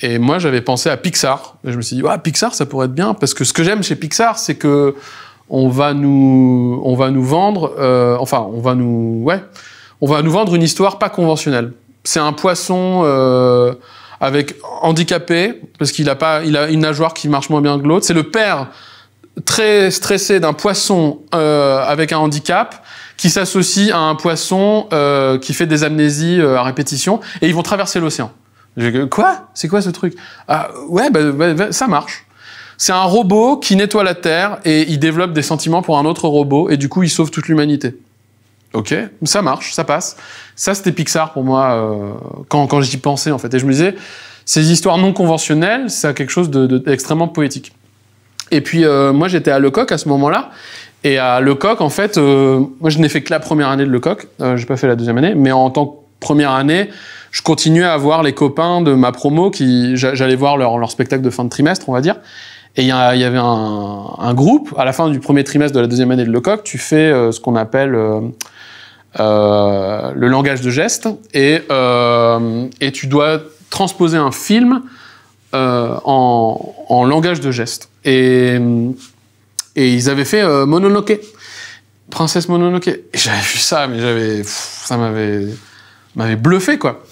et moi, j'avais pensé à Pixar. Et je me suis dit, Pixar, ça pourrait être bien. Parce que ce que j'aime chez Pixar, c'est que on va nous, on va nous vendre, euh, enfin, on va nous, ouais, on va nous vendre une histoire pas conventionnelle. C'est un poisson euh, avec handicapé parce qu'il a pas, il a une nageoire qui marche moins bien que l'autre. C'est le père très stressé d'un poisson avec un handicap qui s'associe à un poisson euh, qui fait des amnésies euh, à répétition, et ils vont traverser l'océan. Quoi C'est quoi ce truc ah, Ouais, bah, bah, bah, ça marche. C'est un robot qui nettoie la Terre et il développe des sentiments pour un autre robot, et du coup, il sauve toute l'humanité. Ok, ça marche, ça passe. Ça, c'était Pixar pour moi euh, quand, j'y pensais, en fait. Et je me disais, ces histoires non conventionnelles, ça a quelque chose d'extrêmement poétique. Et puis moi j'étais à Lecoq à ce moment-là et à Lecoq, en fait, euh, moi je n'ai fait que la première année de Lecoq, euh, Je n'ai pas fait la deuxième année, mais en tant que première année, je continuais à voir les copains de ma promo qui, j'allais voir leur, spectacle de fin de trimestre, on va dire. Et il y, avait un, groupe, à la fin du premier trimestre de la deuxième année de Lecoq, tu fais euh, ce qu'on appelle le langage de geste, et, et tu dois transposer un film en, en langage de geste. Et et ils avaient fait euh, Mononoke. Princesse Mononoke. j'avais vu ça, mais j'avais. Ça m'avait. m'avait bluffé, quoi.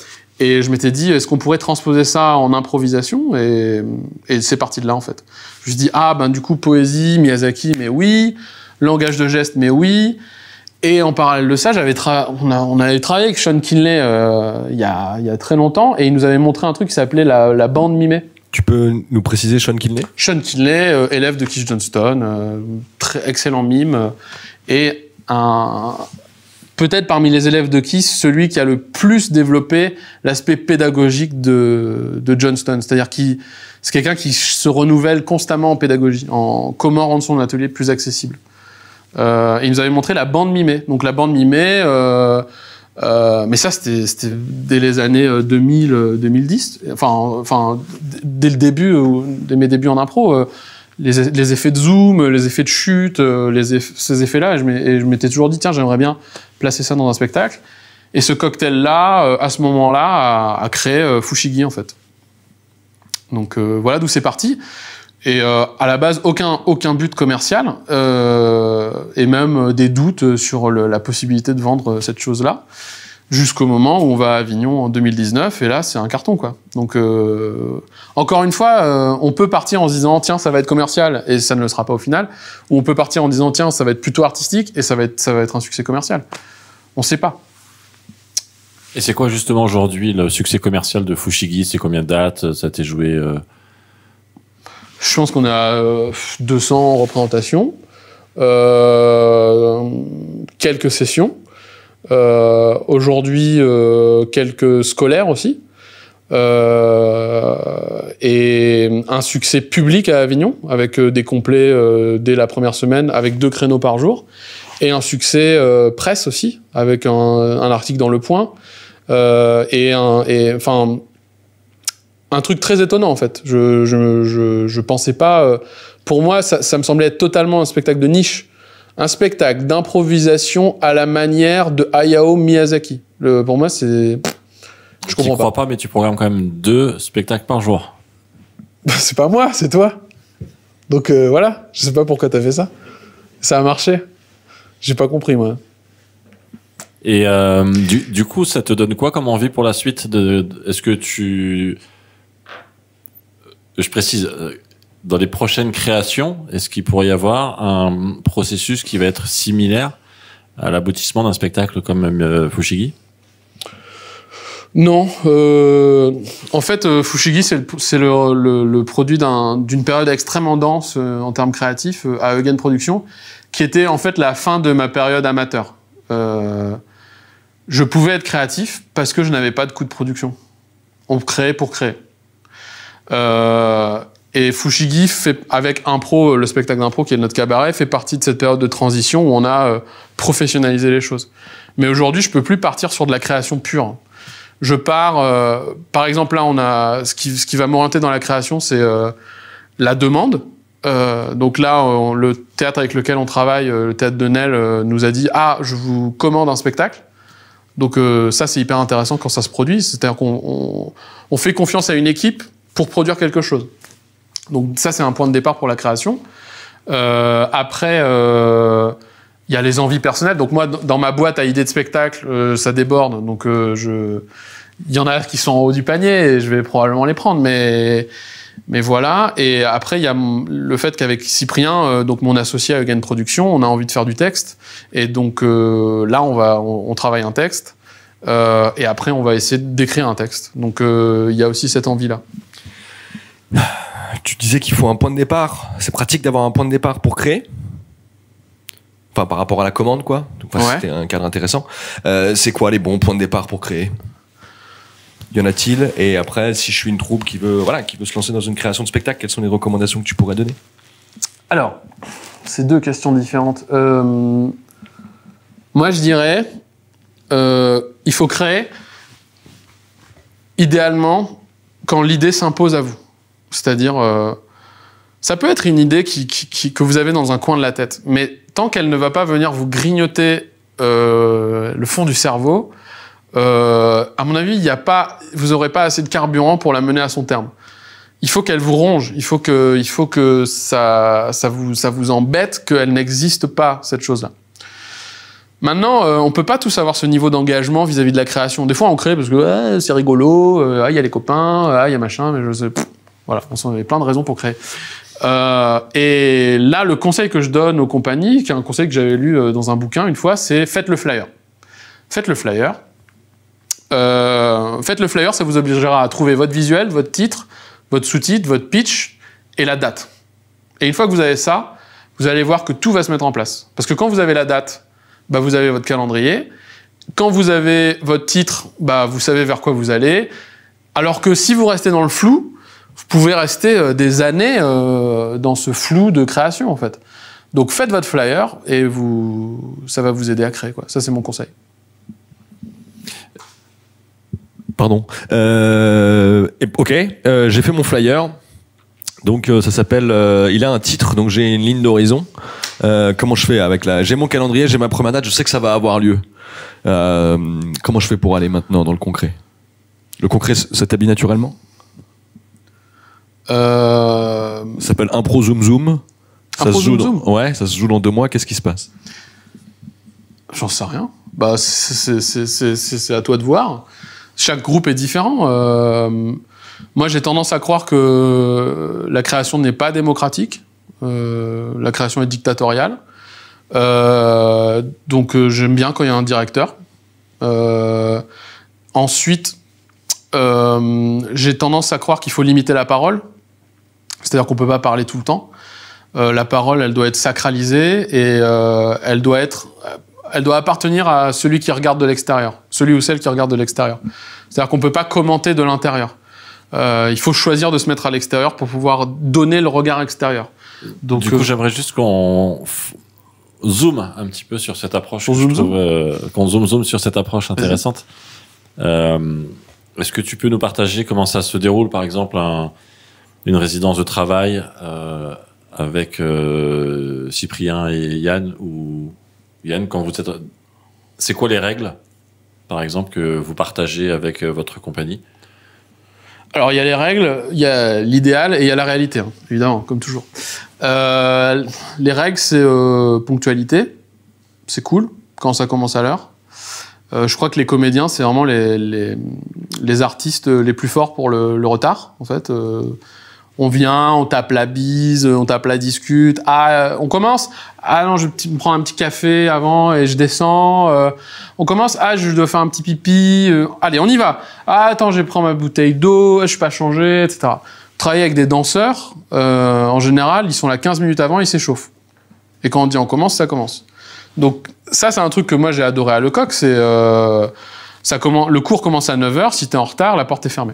Et je m'étais dit, est-ce qu'on pourrait transposer ça en improvisation Et, c'est parti de là, en fait. Je me suis dit, ah, ben du coup, poésie, Miyazaki, mais oui. Langage de geste, mais oui. Et en parallèle de ça, j'avais on, avait travaillé avec Sean Kinley euh, il y, a, très longtemps, et il nous avait montré un truc qui s'appelait la, bande mimée. Tu peux nous préciser Sean Kinley Sean Kinley, euh, élève de Keith Johnston, euh, très excellent mime euh, et un, peut-être parmi les élèves de Keith, celui qui a le plus développé l'aspect pédagogique de, Johnston. C'est-à-dire qui c'est quelqu'un qui se renouvelle constamment en pédagogie, en comment rendre son atelier plus accessible. il nous avait montré la bande mimée. Donc la bande mimée, euh, mais ça, c'était dès les années 2000, euh, 2010. Euh, enfin, dès le début, dès mes débuts en impro, les, effets de zoom, les effets de chute, ces effets-là, et je m'étais toujours dit, tiens, j'aimerais bien placer ça dans un spectacle. Et ce cocktail-là, à ce moment-là, a, créé Fushigi, en fait. Donc voilà d'où c'est parti. Et euh, à la base, aucun, aucun but commercial, euh, et même euh, des doutes euh, sur le, la possibilité de vendre euh, cette chose-là, jusqu'au moment où on va à Avignon en 2019, et là, c'est un carton, quoi. Donc, euh, encore une fois, on peut partir en se disant, tiens, ça va être commercial, et ça ne le sera pas au final, ou on peut partir en disant, tiens, ça va être plutôt artistique, et ça va être, ça va être un succès commercial. On ne sait pas. Et c'est quoi justement aujourd'hui le succès commercial de Fushigi C'est combien de dates Ça t'est joué je pense qu'on a 200 euh, représentations, euh, quelques sessions, euh, aujourd'hui quelques scolaires aussi, et un succès public à Avignon, avec des complets dès la première semaine, avec deux créneaux par jour, et un succès presse aussi, avec un, article dans Le Point, et un... Et, enfin, un truc très étonnant en fait. Je je, pensais pas. Euh, pour moi, ça, me semblait être totalement un spectacle de niche, un spectacle d'improvisation à la manière de Hayao Miyazaki. Le, pour moi, c'est. Je comprends pas. mais tu programmes quand même deux spectacles par jour. Bah, c'est pas moi, c'est toi. Donc euh, voilà, je sais pas pourquoi t'as fait ça. Ça a marché. J'ai pas compris moi. Et euh, du, coup, ça te donne quoi comme envie pour la suite Est-ce que tu je précise, euh, dans les prochaines créations, est-ce qu'il pourrait y avoir un processus qui va être similaire à l'aboutissement d'un spectacle comme euh, Fushigi non. Euh, en fait, Fushigi, c'est le, produit d'une période extrêmement dense en termes créatifs à Eugen Productions, qui était en fait la fin de ma période amateur. je pouvais être créatif parce que je n'avais pas de coût de production. On créait pour créer. Euh, et Fushigi, fait, avec Impro, euh, le spectacle d'impro qui est notre cabaret, fait partie de cette période de transition où on a euh, professionnalisé les choses. Mais aujourd'hui, je peux plus partir sur de la création pure. Je pars, par exemple, là, on a ce qui, ce qui va m'orienter dans la création, c'est la demande. donc là, le théâtre avec lequel on travaille, le théâtre de Nel, nous a dit ah, je vous commande un spectacle. Donc ça, c'est hyper intéressant quand ça se produit. C'est-à-dire qu'on on fait confiance à une équipe pour produire quelque chose. Donc ça, c'est un point de départ pour la création. Euh, après, euh, il y a les envies personnelles. Donc moi, dans ma boîte à idées de spectacle, euh, ça déborde. Donc je, il y en a qui sont en haut du panier et je vais probablement les prendre, mais mais voilà. Et après, il y a le fait qu'avec Cyprien, donc mon associé à Eugène Production, on a envie de faire du texte. Et donc là, on va, on, on travaille un texte. et après, on va essayer d'écrire un texte. Donc il y a aussi cette envie là tu disais qu'il faut un point de départ. C'est pratique d'avoir un point de départ pour créer. Enfin, par rapport à la commande, quoi. C'était un cadre intéressant. Euh, c'est quoi les bons points de départ pour créer Y en a-t-il Et après, si je suis une troupe qui veut, voilà, qui veut se lancer dans une création de spectacle, quelles sont les recommandations que tu pourrais donner Alors, c'est deux questions différentes. Euh, moi, je dirais, euh, il faut créer, idéalement, quand l'idée s'impose à vous. C'est-à-dire, euh, ça peut être une idée que vous avez dans un coin de la tête, mais tant qu'elle ne va pas venir vous grignoter euh, le fond du cerveau, euh, à mon avis, vous n'aurez pas assez de carburant pour la mener à son terme. Il faut qu'elle vous ronge, il faut que, ça, vous, ça vous embête qu'elle n'existe pas cette chose-là. Maintenant, on on peut pas tous avoir ce niveau d'engagement vis-à-vis de la création. Des fois, on crée parce que c'est rigolo, ah, il y a les copains, ah, il y a machin, mais je sais. pas. Voilà, on avait plein de raisons pour créer. Euh, et là, le conseil que je donne aux compagnies, qui est un conseil que j'avais lu euh, dans un bouquin une fois, c'est faites le flyer. Faites le flyer. Euh, faites le flyer, ça vous obligera à trouver votre visuel, votre titre, votre sous-titre, votre pitch et la date. Et une fois que vous avez ça, vous allez voir que tout va se mettre en place. Parce que quand vous avez la date, bah vous avez votre calendrier. Quand vous avez votre titre, bah vous savez vers quoi vous allez. Alors que si vous restez dans le flou, pouvez rester euh, des années euh, dans ce flou de création en fait. Donc faites votre flyer et vous, ça va vous aider à créer quoi. Ça c'est mon conseil. Pardon. Euh, ok, euh, j'ai fait mon flyer. Donc ça s'appelle, il a un titre, donc j'ai une ligne d'horizon. comment je fais avec la J'ai mon calendrier, j'ai ma promenade, je sais que ça va avoir lieu. comment je fais pour aller maintenant dans le concret Le concret s'établit naturellement euh, ça s'appelle Impro Zoom Zoom. zoom, Ouais, ça se joue dans deux mois. Qu'est-ce qui se passe J'en sais rien. Bah, c'est à toi de voir. Chaque groupe est différent. Euh, moi, j'ai tendance à croire que la création n'est pas démocratique. Euh, la création est dictatoriale. donc, j'aime bien quand il y a un directeur. ensuite, j'ai tendance à croire qu'il faut limiter la parole. C'est-à-dire qu'on ne peut pas parler tout le temps. Euh, la parole, elle doit être sacralisée et euh, elle doit être, elle doit appartenir à celui qui regarde de l'extérieur, celui ou celle qui regarde de l'extérieur. C'est-à-dire qu'on ne peut pas commenter de l'intérieur. Euh, il faut choisir de se mettre à l'extérieur pour pouvoir donner le regard extérieur. Donc, du coup, j'aimerais juste qu'on zoom un petit peu sur cette approche. Qu'on zoom, zoom, sur cette approche intéressante. Est-ce que tu peux nous partager comment ça se déroule, par exemple, un une résidence de travail euh, avec euh, Cyprien et Yann ou Yann quand vous êtes c'est quoi les règles par exemple que vous partagez avec euh, votre compagnie alors il y a les règles, il y a l'idéal et il y a la réalité hein, évidemment comme toujours. les règles c'est ponctualité, c'est cool quand ça commence à l'heure. je crois que les comédiens, c'est vraiment les, artistes les plus forts pour le, retard, en fait on vient, on tape la bise, on tape la discute. Ah, euh, on commence. Ah non, je me prends un petit café avant et je descends. Euh. on commence. Ah, je dois faire un petit pipi. Euh. allez, on y va. Ah, attends, je prends ma bouteille d'eau. Je suis pas changé, etc. Travailler avec des danseurs, en général, ils sont là 15 minutes avant, ils s'échauffent. Et quand on dit on commence, ça commence. Donc ça, c'est un truc que moi j'ai adoré à Lecoq. C'est ça commence. Le cours commence à 9 h Si tu es en retard, la porte est fermée.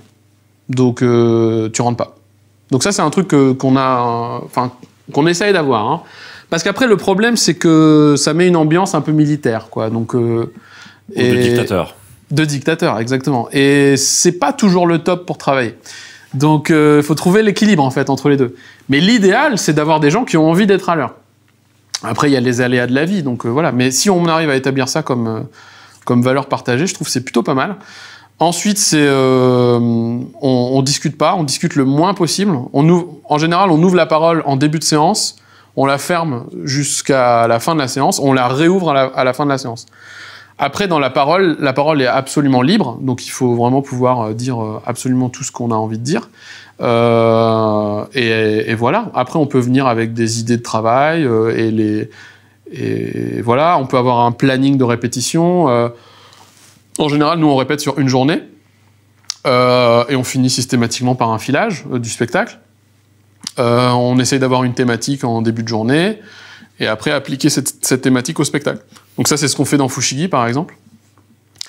Donc tu rentres pas. Donc ça, c'est un truc qu'on a, euh, qu'on essaye d'avoir. Hein. Parce qu'après, le problème, c'est que ça met une ambiance un peu militaire, quoi. Donc, euh, de dictateur. De dictateur, exactement. Et c'est pas toujours le top pour travailler. Donc, il euh, faut trouver l'équilibre en fait entre les deux. Mais l'idéal, c'est d'avoir des gens qui ont envie d'être à l'heure. Après, il y a les aléas de la vie, donc voilà. Mais si on arrive à établir ça comme comme valeur partagée, je trouve c'est plutôt pas mal. Ensuite, c'est euh, on, ne discute pas, on discute le moins possible. On en général, on ouvre la parole en début de séance, on la ferme jusqu'à la fin de la séance, on la réouvre à la, fin de la séance. Après, dans la parole, la parole est absolument libre, donc il faut vraiment pouvoir euh, dire euh, absolument tout ce qu'on a envie de dire. et, voilà. Après, on peut venir avec des idées de travail et et voilà, on peut avoir un planning de répétition. En général, nous, on répète sur une journée. Euh, et on finit systématiquement par un filage euh, du spectacle. Euh, on essaye d'avoir une thématique en début de journée et après appliquer cette, thématique au spectacle. Donc ça, c'est ce qu'on fait dans Fushigi, par exemple.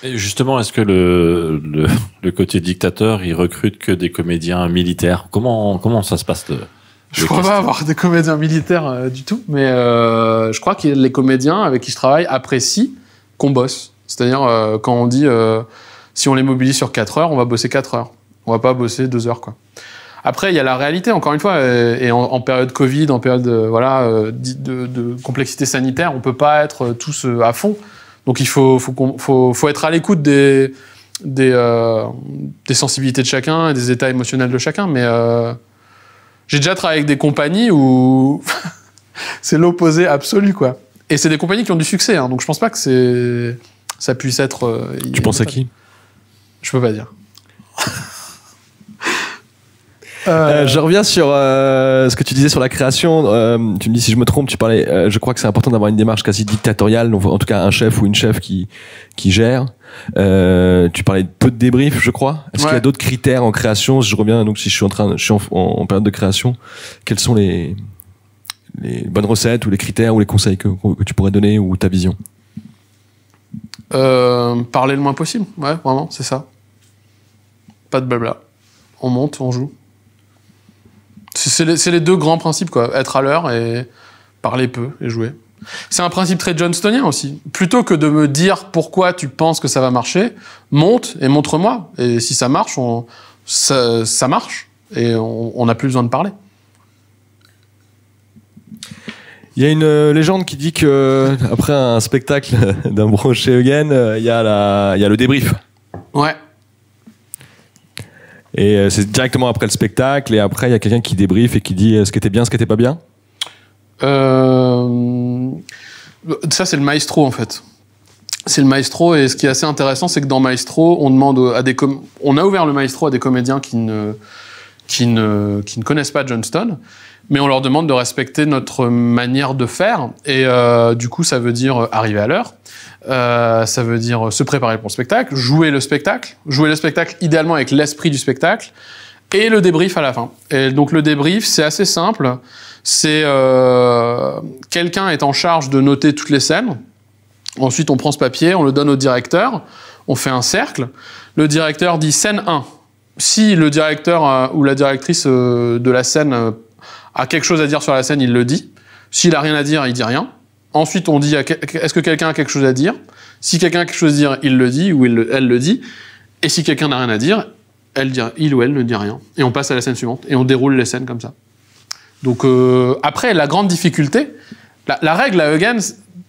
Et justement, est-ce que le, le, côté dictateur, il recrute que des comédiens militaires comment, comment ça se passe Je ne Je crois pas avoir des comédiens militaires du tout, mais je crois que les comédiens avec qui je travaille apprécient qu'on bosse. C'est-à-dire, euh, quand on dit, euh, si on les mobilise sur 4 heures, on va bosser 4 heures. On va pas bosser 2 heures, quoi. Après, il y a la réalité, encore une fois, et, en, période Covid, en période voilà, euh, de, complexité sanitaire, on ne peut pas être tous à fond. Donc, il faut, faut, faut, être à l'écoute des, des, sensibilités de chacun et des états émotionnels de chacun. Mais j'ai déjà travaillé avec des compagnies où *laughs* c'est l'opposé absolu, quoi. Et c'est des compagnies qui ont du succès, hein. donc je pense pas que c'est ça puisse être. Euh, tu penses à qui Je peux pas dire. *laughs* Euh, je reviens sur euh, ce que tu disais sur la création. tu me dis si je me trompe, tu parlais. je crois que c'est important d'avoir une démarche quasi dictatoriale, en tout cas un chef ou une chef qui qui gère. tu parlais de peu de débriefs, je crois. Est-ce qu'il y a d'autres critères en création Je reviens donc si je suis en train, je suis en, période de création. Quels sont les les bonnes recettes ou les critères ou les conseils que tu pourrais donner ou ta vision euh, parler le moins possible, ouais, vraiment, c'est ça. Pas de blabla. On monte, on joue. C'est les, deux grands principes, quoi. Être à l'heure et parler peu et jouer. C'est un principe très johnstonien aussi. Plutôt que de me dire pourquoi tu penses que ça va marcher, monte et montre-moi. Et si ça marche, on, ça marche. Et on n'a plus besoin de parler. Il y a une euh, légende qui dit que euh, après un spectacle *laughs* d'un brochet Eugen, euh, il y, a le débrief. Ouais. Et c'est directement après le spectacle, et après, il y a quelqu'un qui débrief et qui dit ce qui était bien, ce qui était pas bien Ça, c'est le maestro, en fait. C'est le maestro, et ce qui est assez intéressant, c'est que dans maestro, on demande à des on a ouvert le maestro à des comédiens qui ne qui ne, qui ne connaissent pas Johnston, mais on leur demande de respecter notre manière de faire. Et euh, du coup, ça veut dire euh, arriver à l'heure, euh, ça veut dire euh, se préparer pour le spectacle, jouer le spectacle, jouer le spectacle idéalement avec l'esprit du spectacle, et le débrief à la fin. Et donc le débrief, c'est assez simple. C'est euh, quelqu'un est en charge de noter toutes les scènes. Ensuite, on prend ce papier, on le donne au directeur, on fait un cercle. Le directeur dit scène 1 si le directeur euh, ou la directrice euh, de la scène euh, a quelque chose à dire sur la scène, il le dit. S'il a rien à dire, il dit rien. Ensuite, on dit est-ce que quelqu'un a quelque chose à dire Si quelqu'un a quelque chose à dire, il le dit ou elle le dit. Et si quelqu'un n'a rien à dire, il ou elle ne dit rien. Et on passe à la scène suivante et on déroule les scènes comme ça. Donc après, la grande difficulté, la, règle à Huggins,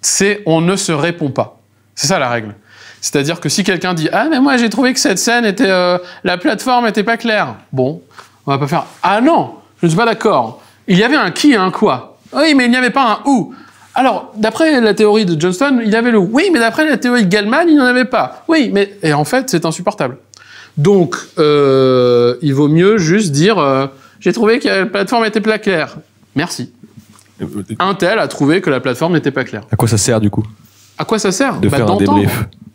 c'est on ne se répond pas. C'est ça la règle. C'est-à-dire que si quelqu'un dit Ah, mais moi j'ai trouvé que cette scène était. Euh, la plateforme n'était pas claire. Bon, on va pas faire Ah non, je ne suis pas d'accord. Il y avait un qui et un quoi. Oui, mais il n'y avait pas un où. Alors, d'après la théorie de Johnston, il y avait le oui, mais d'après la théorie de Gallman, il n'y en avait pas. Oui, mais. Et en fait, c'est insupportable. Donc, euh, il vaut mieux juste dire euh, J'ai trouvé que la plateforme n'était pas claire. Merci. Un tel a trouvé que la plateforme n'était pas claire. À quoi ça sert du coup à quoi ça sert bah,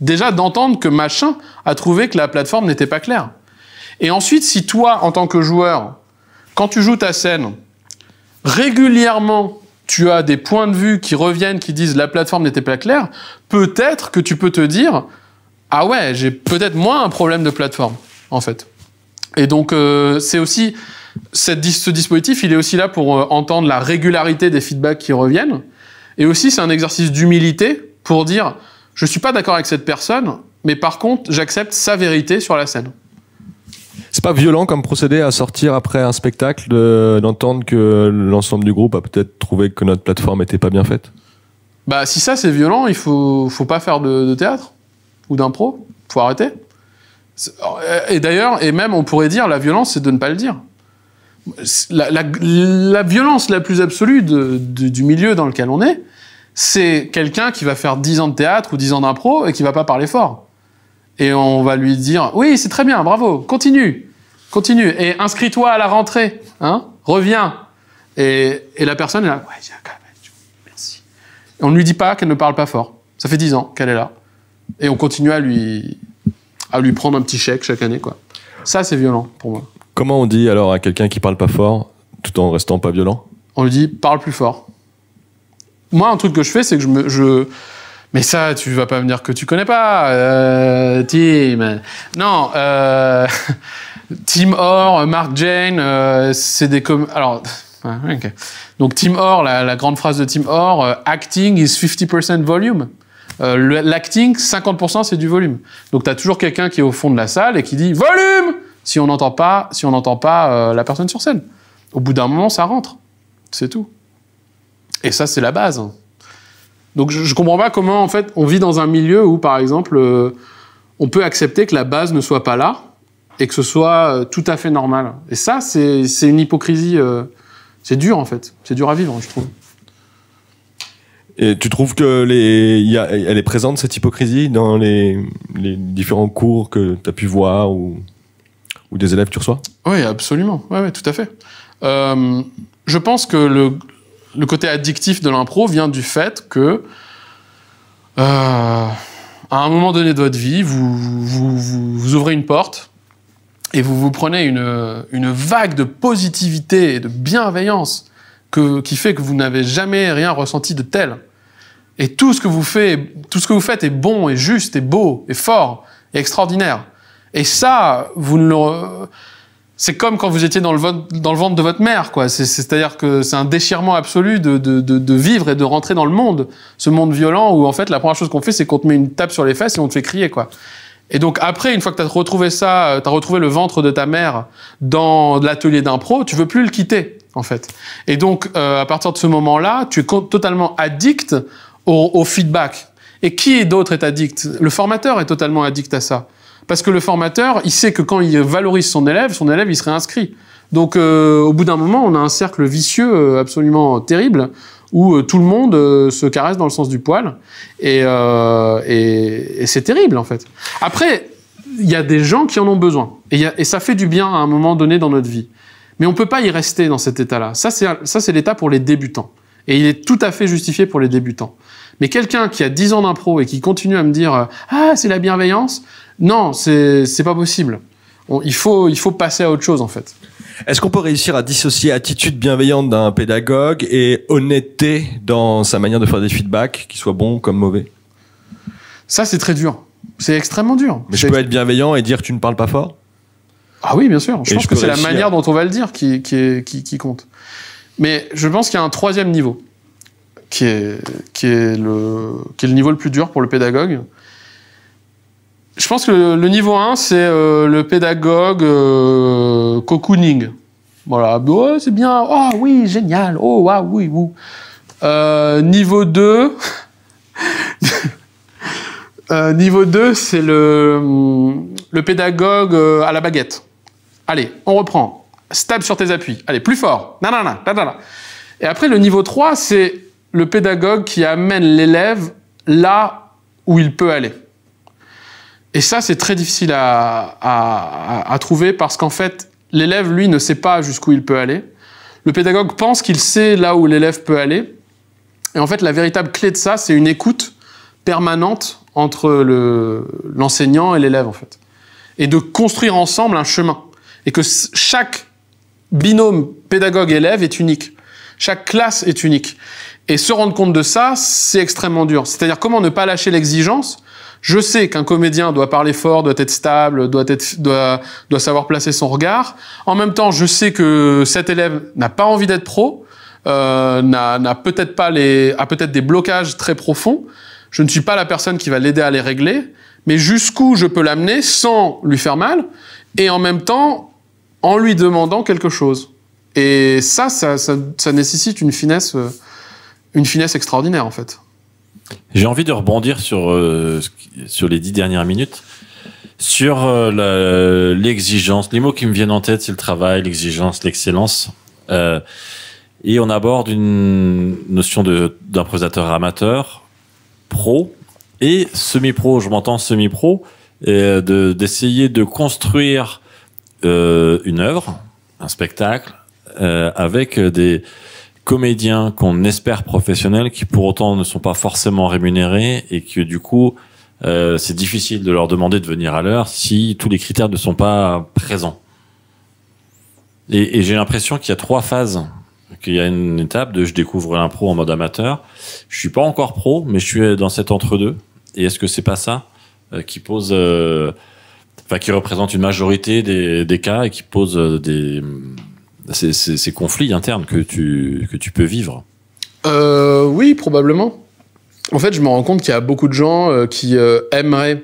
Déjà d'entendre que machin a trouvé que la plateforme n'était pas claire. Et ensuite, si toi, en tant que joueur, quand tu joues ta scène, régulièrement, tu as des points de vue qui reviennent, qui disent la plateforme n'était pas claire, peut-être que tu peux te dire, ah ouais, j'ai peut-être moins un problème de plateforme, en fait. Et donc, euh, c'est aussi, ce dispositif, il est aussi là pour euh, entendre la régularité des feedbacks qui reviennent. Et aussi, c'est un exercice d'humilité pour dire je suis pas d'accord avec cette personne, mais par contre j'accepte sa vérité sur la scène. C'est pas violent comme procédé à sortir après un spectacle d'entendre que l'ensemble du groupe a peut-être trouvé que notre plateforme était pas bien faite. Bah si ça c'est violent, il faut faut pas faire de, théâtre ou d'impro, faut arrêter. Euh, et d'ailleurs, et même on pourrait dire la violence c'est de ne pas le dire. La, violence la plus absolue du milieu dans lequel on est, c'est quelqu'un qui va faire 10 ans de théâtre ou 10 ans d'impro et qui va pas parler fort. Et on va lui dire Oui, c'est très bien, bravo, continue, continue, et inscris-toi à la rentrée, hein, reviens. Et, la personne est là Ouais, merci. on ne lui dit pas qu'elle ne parle pas fort. Ça fait 10 ans qu'elle est là. Et on continue à lui, à lui prendre un petit chèque chaque année, quoi. Ça, c'est violent pour moi. Comment on dit alors à quelqu'un qui parle pas fort tout en restant pas violent On lui dit parle plus fort moi, un truc que je fais, c'est que je me. Mais ça, tu vas pas me dire que tu connais pas, euh, Team. Non, euh, *laughs* Team Or, Mark Jane, euh, c'est des Alors, *laughs* donc Team Or, la, grande phrase de Team Or, acting is 50% volume. L'acting, 50% c'est du volume. Donc tu as toujours quelqu'un qui est au fond de la salle et qui dit volume si on n'entend pas, si on n'entend pas la personne sur scène. Au bout d'un moment, ça rentre. C'est tout. Et ça, c'est la base. Donc je, ne comprends pas comment en fait on vit dans un milieu où par exemple euh, on peut accepter que la base ne soit pas là et que ce soit euh, tout à fait normal. Et ça c'est une hypocrisie. Euh, c'est dur en fait. C'est dur à vivre je trouve. Et tu trouves qu'elle les, est présente cette hypocrisie dans les, différents cours que tu as pu voir ou, ou, des élèves que tu reçois Oui absolument. Oui, tout à fait. je pense que le, le côté addictif de l'impro vient du fait que, euh, à un moment donné de votre vie, vous, ouvrez une porte et vous vous prenez une, vague de positivité et de bienveillance qui fait que vous n'avez jamais rien ressenti de tel. Et tout ce, que vous tout ce que vous faites est bon, est juste, est beau, est fort, et extraordinaire. Et ça, vous ne le c'est comme quand vous étiez dans le, ventre de votre mère, quoi. C'est-à-dire que c'est un déchirement absolu de, vivre et de rentrer dans le monde, ce monde violent où en fait la première chose qu'on fait, c'est qu'on te met une tape sur les fesses et on te fait crier, quoi. Et donc après, une fois que tu as retrouvé ça, euh, tu as retrouvé le ventre de ta mère dans l'atelier d'impro, tu veux plus le quitter, en fait. Et donc euh, à partir de ce moment-là, tu es totalement addict au, au feedback. Et qui d'autre est addict Le formateur est totalement addict à ça. Parce que le formateur, il sait que quand il valorise son élève, son élève, il serait inscrit. Donc euh, au bout d'un moment, on a un cercle vicieux euh, absolument terrible où euh, tout le monde se caresse dans le sens du poil. Et, euh, et, c'est terrible, en fait. Après, il y a des gens qui en ont besoin. Et, et, ça fait du bien à un moment donné dans notre vie. Mais on ne peut pas y rester dans cet état-là. Ça, c'est l'état pour les débutants. Et il est tout à fait justifié pour les débutants. Mais quelqu'un qui a 10 ans d'impro et qui continue à me dire Ah, c'est la bienveillance, non, c'est pas possible. il, faut, il faut passer à autre chose, en fait. Est-ce qu'on peut réussir à dissocier attitude bienveillante d'un pédagogue et honnêteté dans sa manière de faire des feedbacks, qu'ils soient bons comme mauvais Ça, c'est très dur. C'est extrêmement dur. Mais je peux être bienveillant et dire tu ne parles pas fort Ah oui, bien sûr. Je pense que c'est la manière dont on va le dire qui, compte. Mais je pense qu'il y a un troisième niveau qui est, le, qui est le niveau le plus dur pour le pédagogue, je pense que le, niveau 1, c'est euh, le pédagogue euh, cocooning. Voilà, c'est bien, oh oui, génial, oh waouh, oui, oui. Euh, niveau 2, *laughs* niveau 2, c'est le, pédagogue à la baguette. Allez, on reprend. Stable sur tes appuis. Allez, plus fort. Et après, le niveau 3, c'est le pédagogue qui amène l'élève là où il peut aller. Et ça, c'est très difficile à, trouver parce qu'en fait, l'élève, lui, ne sait pas jusqu'où il peut aller. Le pédagogue pense qu'il sait là où l'élève peut aller. Et en fait, la véritable clé de ça, c'est une écoute permanente entre l'enseignant et l'élève, en fait. Et de construire ensemble un chemin. Et que chaque binôme pédagogue-élève est unique. Chaque classe est unique. Et se rendre compte de ça, c'est extrêmement dur. C'est-à-dire comment ne pas lâcher l'exigence je sais qu'un comédien doit parler fort, doit être stable, doit, être, doit, savoir placer son regard. En même temps, je sais que cet élève n'a pas envie d'être pro, euh, n'a peut-être pas les, a peut-être des blocages très profonds. Je ne suis pas la personne qui va l'aider à les régler, mais jusqu'où je peux l'amener sans lui faire mal et en même temps en lui demandant quelque chose. Et ça, ça, ça, ça nécessite une finesse, euh, une finesse extraordinaire en fait. J'ai envie de rebondir sur, euh, sur les dix dernières minutes. Sur euh, l'exigence, les mots qui me viennent en tête, c'est le travail, l'exigence, l'excellence. Euh, et on aborde une notion d'imprésateur amateur, pro et semi-pro. Je m'entends semi-pro, d'essayer de, de construire une œuvre, un spectacle, avec des, comédiens qu'on espère professionnels qui pour autant ne sont pas forcément rémunérés et que du coup euh, c'est difficile de leur demander de venir à l'heure si tous les critères ne sont pas présents. Et, j'ai l'impression qu'il y a trois phases. Qu'il y a une étape de je découvre l'impro en mode amateur. Je suis pas encore pro, mais je suis dans cet entre-deux. Et est-ce que c'est pas ça euh, qui pose, euh, qui représente une majorité des, des cas et qui pose euh, des ces, conflits internes que tu, que tu peux vivre euh, Oui, probablement. En fait, je me rends compte qu'il y a beaucoup de gens euh, qui euh, aimeraient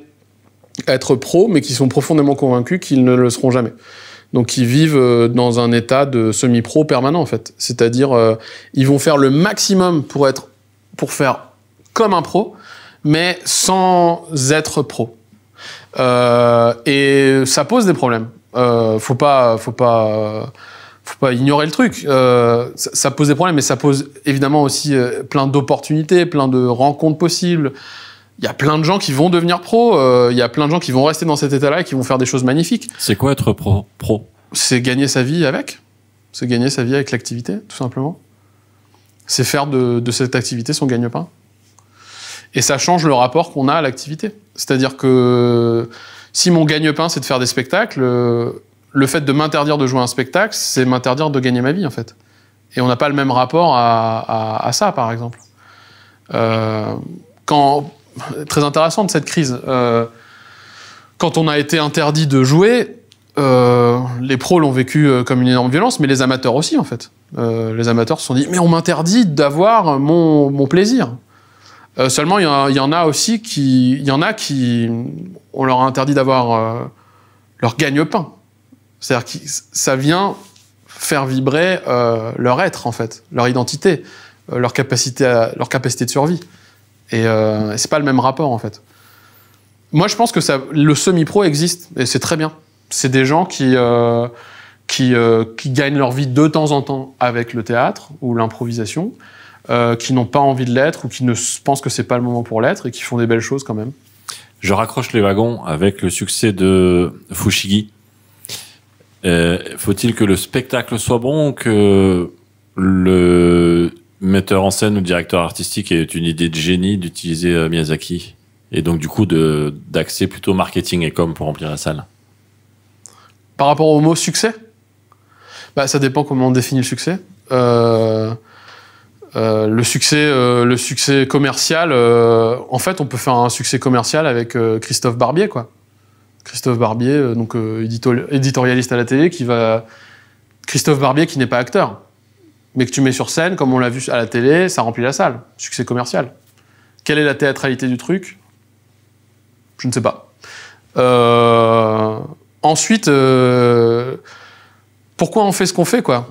être pro, mais qui sont profondément convaincus qu'ils ne le seront jamais. Donc ils vivent dans un état de semi-pro permanent en fait. C'est-à-dire ils vont faire le maximum pour être pour faire comme un pro, mais sans être pro. et ça pose des problèmes. Euh, faut pas, faut pas faut pas ignorer le truc. Euh, ça, pose des problèmes, mais ça pose évidemment aussi euh, plein d'opportunités, plein de rencontres possibles. Il y a plein de gens qui vont devenir pro. Euh, il y a plein de gens qui vont rester dans cet état-là et qui vont faire des choses magnifiques. C'est quoi être pro, pro C'est gagner sa vie avec. C'est gagner sa vie avec l'activité, tout simplement. C'est faire de, de, cette activité son gagne-pain. Et ça change le rapport qu'on a à l'activité. C'est-à-dire que si mon gagne-pain, c'est de faire des spectacles, le fait de m'interdire de jouer un spectacle, c'est m'interdire de gagner ma vie, en fait. Et on n'a pas le même rapport à, ça, par exemple. Euh, quand, très intéressante cette crise. Euh, quand on a été interdit de jouer, euh, les pros l'ont vécu comme une énorme violence, mais les amateurs aussi, en fait. les amateurs se sont dit, mais on m'interdit d'avoir mon, plaisir. seulement, il y, y, en a aussi qui, il y en a qui, on leur a interdit d'avoir leur gagne-pain. C'est-à-dire que ça vient faire vibrer euh, leur être, en fait, leur identité, euh, leur, capacité à, leur capacité de survie. Et euh, c'est pas le même rapport, en fait. Moi, je pense que ça, le semi-pro existe, et c'est très bien. C'est des gens qui, euh, qui, qui, gagnent leur vie de temps en temps avec le théâtre ou l'improvisation, qui n'ont pas envie de l'être ou qui ne pensent que c'est pas le moment pour l'être et qui font des belles choses quand même. Je raccroche les wagons avec le succès de Fushigi euh, faut-il que le spectacle soit bon que le metteur en scène ou directeur artistique ait une idée de génie d'utiliser euh, Miyazaki et donc du coup de d'axer plutôt marketing et com pour remplir la salle Par rapport au mot succès bah, Ça dépend comment on définit le succès. Euh, le succès, le succès commercial, en fait, on peut faire un succès commercial avec Christophe Barbier, quoi. Christophe Barbier, euh, donc euh, éditorialiste à la télé, qui va. Christophe Barbier qui n'est pas acteur, mais que tu mets sur scène, comme on l'a vu à la télé, ça remplit la salle. Succès commercial. Quelle est la théâtralité du truc Je ne sais pas. Euh, ensuite, pourquoi on fait ce qu'on fait, quoi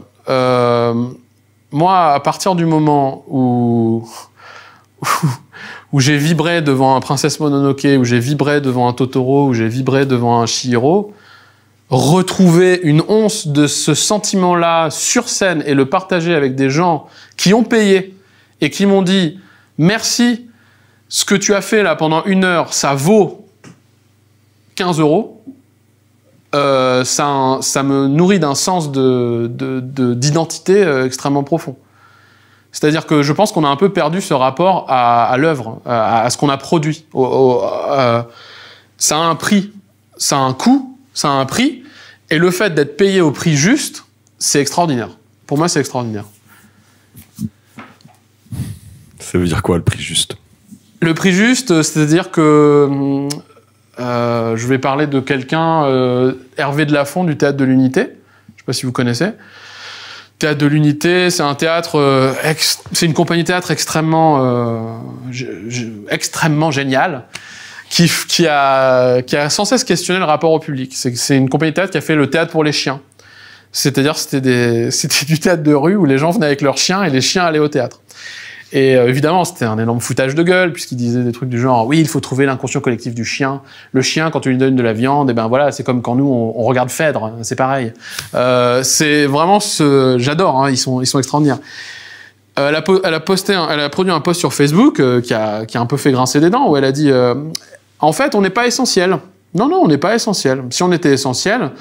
Moi, à partir du moment où. *laughs* où j'ai vibré devant un Princesse Mononoke, où j'ai vibré devant un Totoro, où j'ai vibré devant un Shihiro, retrouver une once de ce sentiment-là sur scène et le partager avec des gens qui ont payé et qui m'ont dit merci, ce que tu as fait là pendant une heure, ça vaut 15 euros. Euh, ça, me nourrit d'un sens d'identité euh, extrêmement profond. C'est-à-dire que je pense qu'on a un peu perdu ce rapport à, l'œuvre, à, ce qu'on a produit. Euh, ça a un prix, ça a un coût, ça a un prix, et le fait d'être payé au prix juste, c'est extraordinaire. Pour moi, c'est extraordinaire. Ça veut dire quoi le prix juste Le prix juste, c'est-à-dire que euh, je vais parler de quelqu'un, euh, Hervé de du Théâtre de l'Unité, je ne sais pas si vous connaissez. Théâtre de l'Unité, c'est un théâtre, euh, c'est une compagnie théâtre extrêmement, euh, extrêmement géniale, qui, a, qui a sans cesse questionné le rapport au public. C'est une compagnie théâtre qui a fait le théâtre pour les chiens. C'est-à-dire, *laughs* c'était du théâtre de rue où les gens venaient avec leurs chiens et les chiens allaient au théâtre. Et euh, évidemment, c'était un énorme foutage de gueule, puisqu'il disait des trucs du genre oui, il faut trouver l'inconscient collectif du chien. Le chien, quand on lui donne de la viande, et eh ben voilà, c'est comme quand nous on, regarde Phèdre, c'est pareil. Euh, c'est vraiment ce, j'adore, hein, ils sont ils sont extraordinaires. Euh, elle, a, posté, elle a produit un post sur Facebook qui a, qui, a, un peu fait grincer des dents, où elle a dit En fait, on n'est pas essentiel. Non, non, on n'est pas essentiel. Si on était essentiel,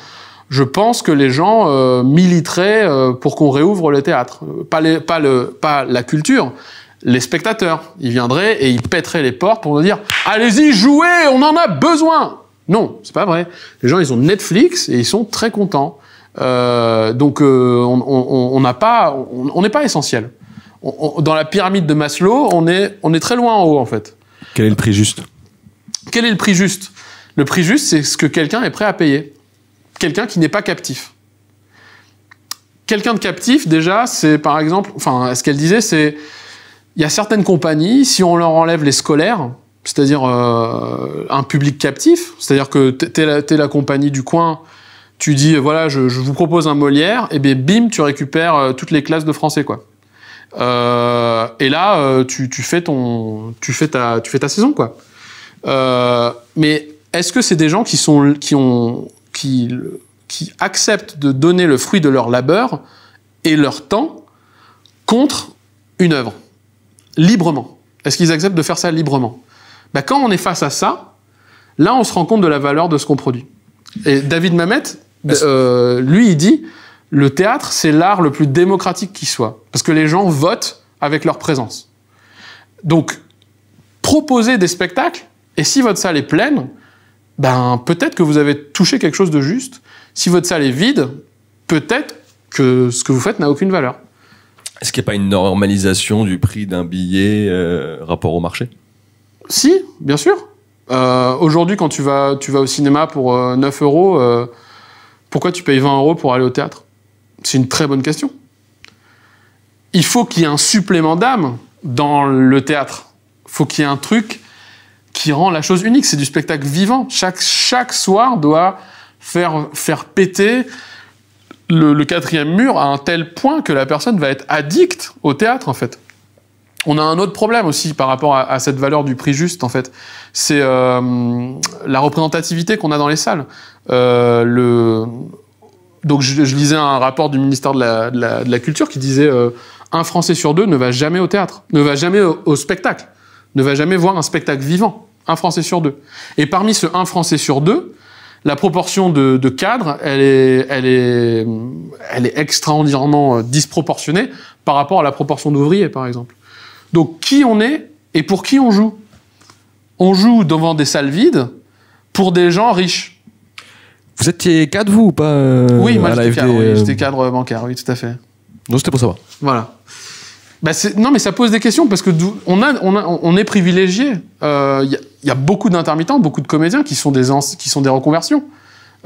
je pense que les gens militeraient pour qu'on réouvre le théâtre. Pas, pas, le, pas la culture, les spectateurs. Ils viendraient et ils pèteraient les portes pour nous dire Allez-y, jouez, on en a besoin Non, c'est pas vrai. Les gens, ils ont Netflix et ils sont très contents. Euh, donc, euh, on n'a pas, on, n'est pas essentiel. dans la pyramide de Maslow, on est, on est très loin en haut, en fait. Quel est le prix juste Quel est le prix juste Le prix juste, c'est ce que quelqu'un est prêt à payer. Quelqu'un qui n'est pas captif. Quelqu'un de captif, déjà, c'est par exemple, enfin, ce qu'elle disait, c'est il y a certaines compagnies, si on leur enlève les scolaires, c'est-à-dire euh, un public captif, c'est-à-dire que tu es, la compagnie du coin, tu dis voilà, je, vous propose un Molière, et bien bim, tu récupères euh, toutes les classes de français quoi. Euh, et là, tu, fais ton, tu fais ta, tu fais ta saison quoi. mais est-ce que c'est des gens qui sont, qui ont, qui, qui acceptent de donner le fruit de leur labeur et leur temps contre une œuvre? librement Est-ce qu'ils acceptent de faire ça librement ben, Quand on est face à ça, là, on se rend compte de la valeur de ce qu'on produit. Et David Mamet, euh, lui, il dit le théâtre, c'est l'art le plus démocratique qui soit, parce que les gens votent avec leur présence. Donc, proposer des spectacles, et si votre salle est pleine, ben peut-être que vous avez touché quelque chose de juste. Si votre salle est vide, peut-être que ce que vous faites n'a aucune valeur. Est-ce qu'il n'y a pas une normalisation du prix d'un billet euh, rapport au marché Si, bien sûr. Euh, aujourd'hui, quand tu vas, tu vas au cinéma pour 9 euh, euros, pourquoi tu payes 20 euros pour aller au théâtre C'est une très bonne question. Il faut qu'il y ait un supplément d'âme dans le théâtre. Il faut qu'il y ait un truc qui rend la chose unique. C'est du spectacle vivant. Chaque, chaque soir doit faire, faire péter le, quatrième mur à un tel point que la personne va être addicte au théâtre, en fait. On a un autre problème aussi par rapport à, cette valeur du prix juste, en fait. C'est euh, la représentativité qu'on a dans les salles. Euh, le... Donc, je, lisais un rapport du ministère de la, Culture qui disait euh, un Français sur deux ne va jamais au théâtre, ne va jamais au, au spectacle, ne va jamais voir un spectacle vivant. Un Français sur deux. Et parmi ce un Français sur deux, la proportion de, cadres, elle est, elle, est, elle est extraordinairement euh, disproportionnée par rapport à la proportion d'ouvriers, par exemple. Donc, qui on est et pour qui on joue On joue devant des salles vides pour des gens riches. Vous étiez cadre, vous, ou pas euh, Oui, moi, j'étais cadre, euh, cadre bancaire, oui, tout à fait. Donc, c'était pour savoir. Voilà. Bah, non, mais ça pose des questions parce que on, est privilégié. Il euh, y, a beaucoup d'intermittents, beaucoup de comédiens qui sont des, qui sont des reconversions,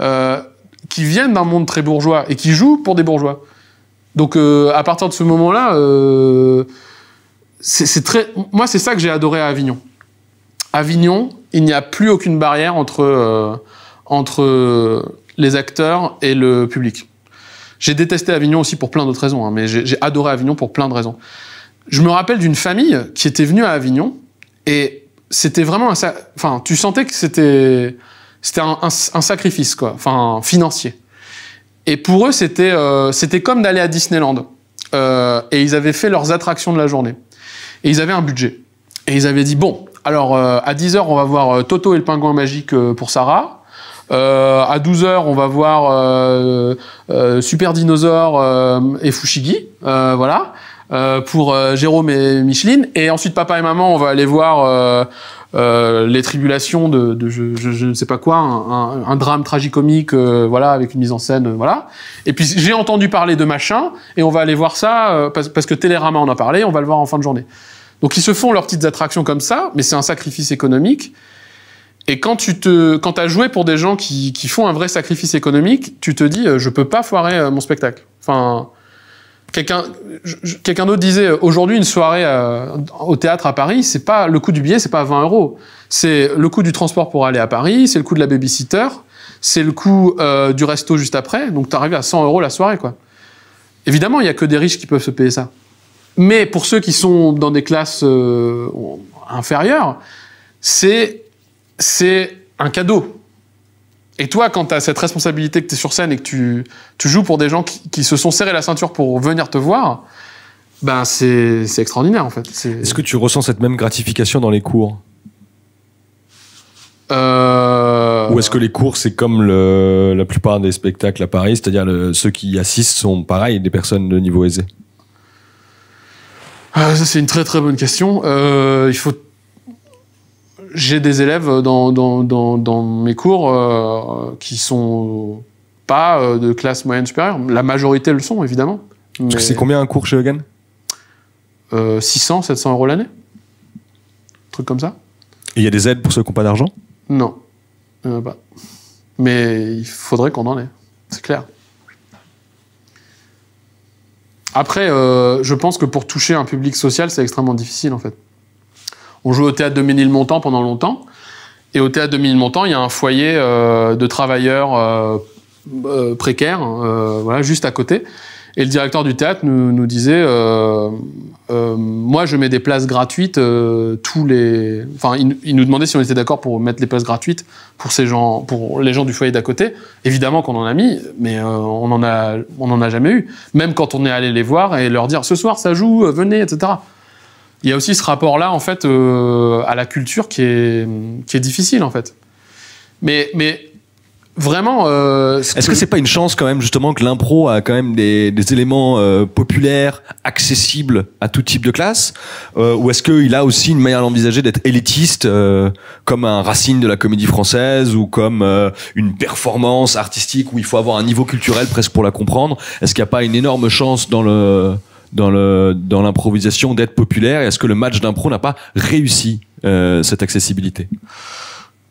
euh, qui viennent d'un monde très bourgeois et qui jouent pour des bourgeois. Donc euh, à partir de ce moment-là, c'est très. Moi, c'est ça que j'ai adoré à Avignon. Avignon, il n'y a plus aucune barrière entre entre les acteurs et le public. J'ai détesté Avignon aussi pour plein d'autres raisons, hein, mais j'ai adoré Avignon pour plein de raisons. Je me rappelle d'une famille qui était venue à Avignon et c'était vraiment un, enfin, tu sentais que c'était c'était un, sacrifice quoi, enfin financier. Et pour eux, c'était euh, c'était comme d'aller à Disneyland. Euh, et ils avaient fait leurs attractions de la journée. Et ils avaient un budget. Et ils avaient dit bon, alors euh, à 10h, on va voir Toto et le pingouin magique pour Sarah. Euh, à 12h, on va voir euh, euh Super Dinosaure euh, et Fushigi. voilà. pour Jérôme et Micheline. Et ensuite, papa et maman, on va aller voir les tribulations de, de je, je, ne sais pas quoi, un, un, drame tragicomique, voilà, avec une mise en scène, voilà. Et puis j'ai entendu parler de machin, et on va aller voir ça parce, parce, que Télérama en a parlé, on va le voir en fin de journée. Donc ils se font leurs petites attractions comme ça, mais c'est un sacrifice économique. Et quand tu te, quand as joué pour des gens qui, qui, font un vrai sacrifice économique, tu te dis, euh, je peux pas foirer euh, mon spectacle. Enfin, quelqu'un, quelqu'un d'autre disait, euh, aujourd'hui une soirée au théâtre à Paris, c'est pas le coût du billet, c'est pas 20 euros, c'est le coût du transport pour aller à Paris, c'est le coût de la babysitter, c'est le coût du resto juste après, donc t'arrives à 100 euros la soirée, quoi. Évidemment, il y a que des riches qui peuvent se payer ça. Mais pour ceux qui sont dans des classes inférieures, c'est c'est un cadeau. Et toi, quand tu as cette responsabilité que tu es sur scène et que tu, tu joues pour des gens qui, se sont serrés la ceinture pour venir te voir, ben c'est extraordinaire en fait. Est-ce que tu ressens cette même gratification dans les cours euh Ou est-ce que les cours, c'est comme la plupart des spectacles à Paris, c'est-à-dire ceux qui y assistent sont pareils, des personnes de niveau aisé ah, c'est une très très bonne question. Euh, il faut j'ai des élèves dans, dans, mes cours euh, qui sont pas euh, de classe moyenne supérieure. La majorité le sont, évidemment. C'est combien un cours chez Hogan 600, 700 euh, euros l'année. Truc comme ça. Et il y a des aides pour ceux qui n'ont pas d'argent Non. pas. Mais il faudrait qu'on en ait. C'est clair. Après, je pense que pour toucher un public social, c'est extrêmement difficile, en fait. On jouait au théâtre de Ménilmontant pendant longtemps. Et au théâtre de Ménilmontant, il y a un foyer euh, de travailleurs euh, euh, précaires, hein, voilà, juste à côté. Et le directeur du théâtre nous, disait Moi, je mets des places gratuites tous les. Enfin, il, nous demandait si on était d'accord pour mettre les places gratuites pour, ces gens, pour les gens du foyer d'à côté. Évidemment qu'on en a mis, mais on n'en a, a jamais eu. Même quand on est allé les voir et leur dire Ce soir, ça joue, venez, etc. Il y a aussi ce rapport-là, en fait, euh, à la culture qui est, qui est difficile, en fait. Mais, mais vraiment. Euh, Est-ce que, c'est pas une chance quand même justement que l'impro a quand même des, des éléments euh, populaires, accessibles à tout type de classe, euh, ou est-ce qu'il a aussi une manière d'envisager d'être élitiste, comme un Racine de la comédie française ou comme une performance artistique où il faut avoir un niveau culturel presque pour la comprendre Est-ce qu'il n'y a pas une énorme chance dans le dans le dans l'improvisation d'être populaire Est-ce que le match d'impro n'a pas réussi euh, cette accessibilité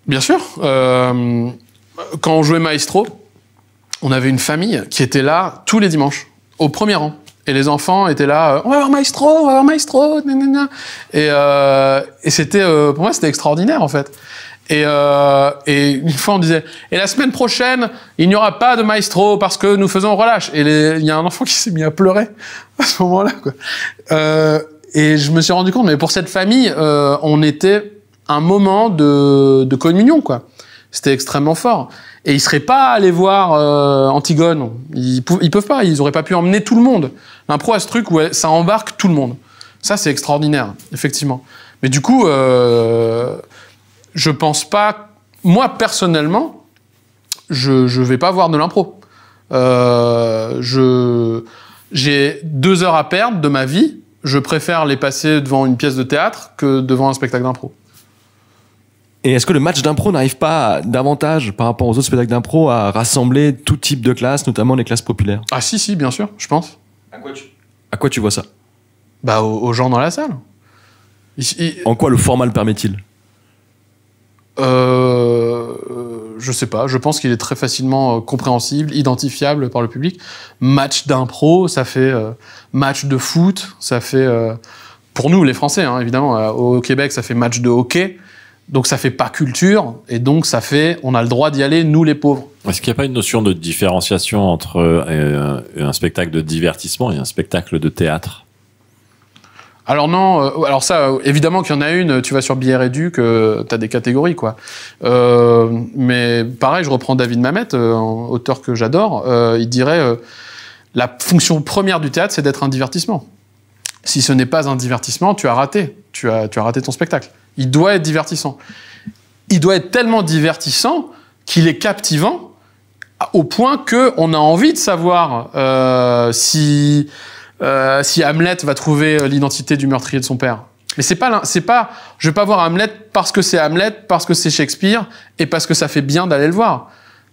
Bien sûr. Euh, quand on jouait Maestro, on avait une famille qui était là tous les dimanches, au premier rang. Et les enfants étaient là, euh, on va voir Maestro, on va voir Maestro, nanana. Et, c'était, pour moi, c'était extraordinaire en fait. Et, euh, et, une fois, on disait Et la semaine prochaine, il n'y aura pas de maestro parce que nous faisons relâche. Et il y a un enfant qui s'est mis à pleurer à ce moment-là. Euh, et je me suis rendu compte, mais pour cette famille, euh, on était un moment de, de communion, quoi. C'était extrêmement fort. Et ils seraient pas allés voir euh, Antigone. Ils, ne peuvent pas. Ils auraient pas pu emmener tout le monde. L'impro à ce truc où ça embarque tout le monde. Ça, c'est extraordinaire, effectivement. Mais du coup, euh, je pense pas. Moi, personnellement, je ne vais pas voir de l'impro. Euh, je j'ai deux heures à perdre de ma vie. Je préfère les passer devant une pièce de théâtre que devant un spectacle d'impro. Et est-ce que le match d'impro n'arrive pas davantage par rapport aux autres spectacles d'impro à rassembler tout type de classes, notamment les classes populaires Ah si, si, bien sûr, je pense. À quoi tu, à quoi tu vois ça Bah aux, gens dans la salle. En quoi le format le permet-il euh, euh, je sais pas, je pense qu'il est très facilement euh, compréhensible, identifiable par le public. Match d'impro, ça fait match de foot, ça fait pour nous les Français hein, évidemment au Québec ça fait match de hockey. Donc ça fait pas culture et donc ça fait on a le droit d'y aller nous les pauvres. Est-ce qu'il n'y a pas une notion de différenciation entre un spectacle de divertissement et un spectacle de théâtre alors non, euh, alors ça, euh, évidemment qu'il y en a une, tu vas sur Billard et que tu as des catégories, quoi. Euh, mais pareil, je reprends David Mamet, auteur que j'adore, il dirait la fonction première du théâtre, c'est d'être un divertissement. Si ce n'est pas un divertissement, tu as raté. Tu as, tu as raté ton spectacle. Il doit être divertissant. Il doit être tellement divertissant qu'il est captivant au point qu'on a envie de savoir si euh, si Hamlet va trouver euh, l'identité du meurtrier de son père. Mais c'est pas, c'est pas, je vais pas voir Hamlet parce que c'est Hamlet, parce que c'est Shakespeare et parce que ça fait bien d'aller le voir.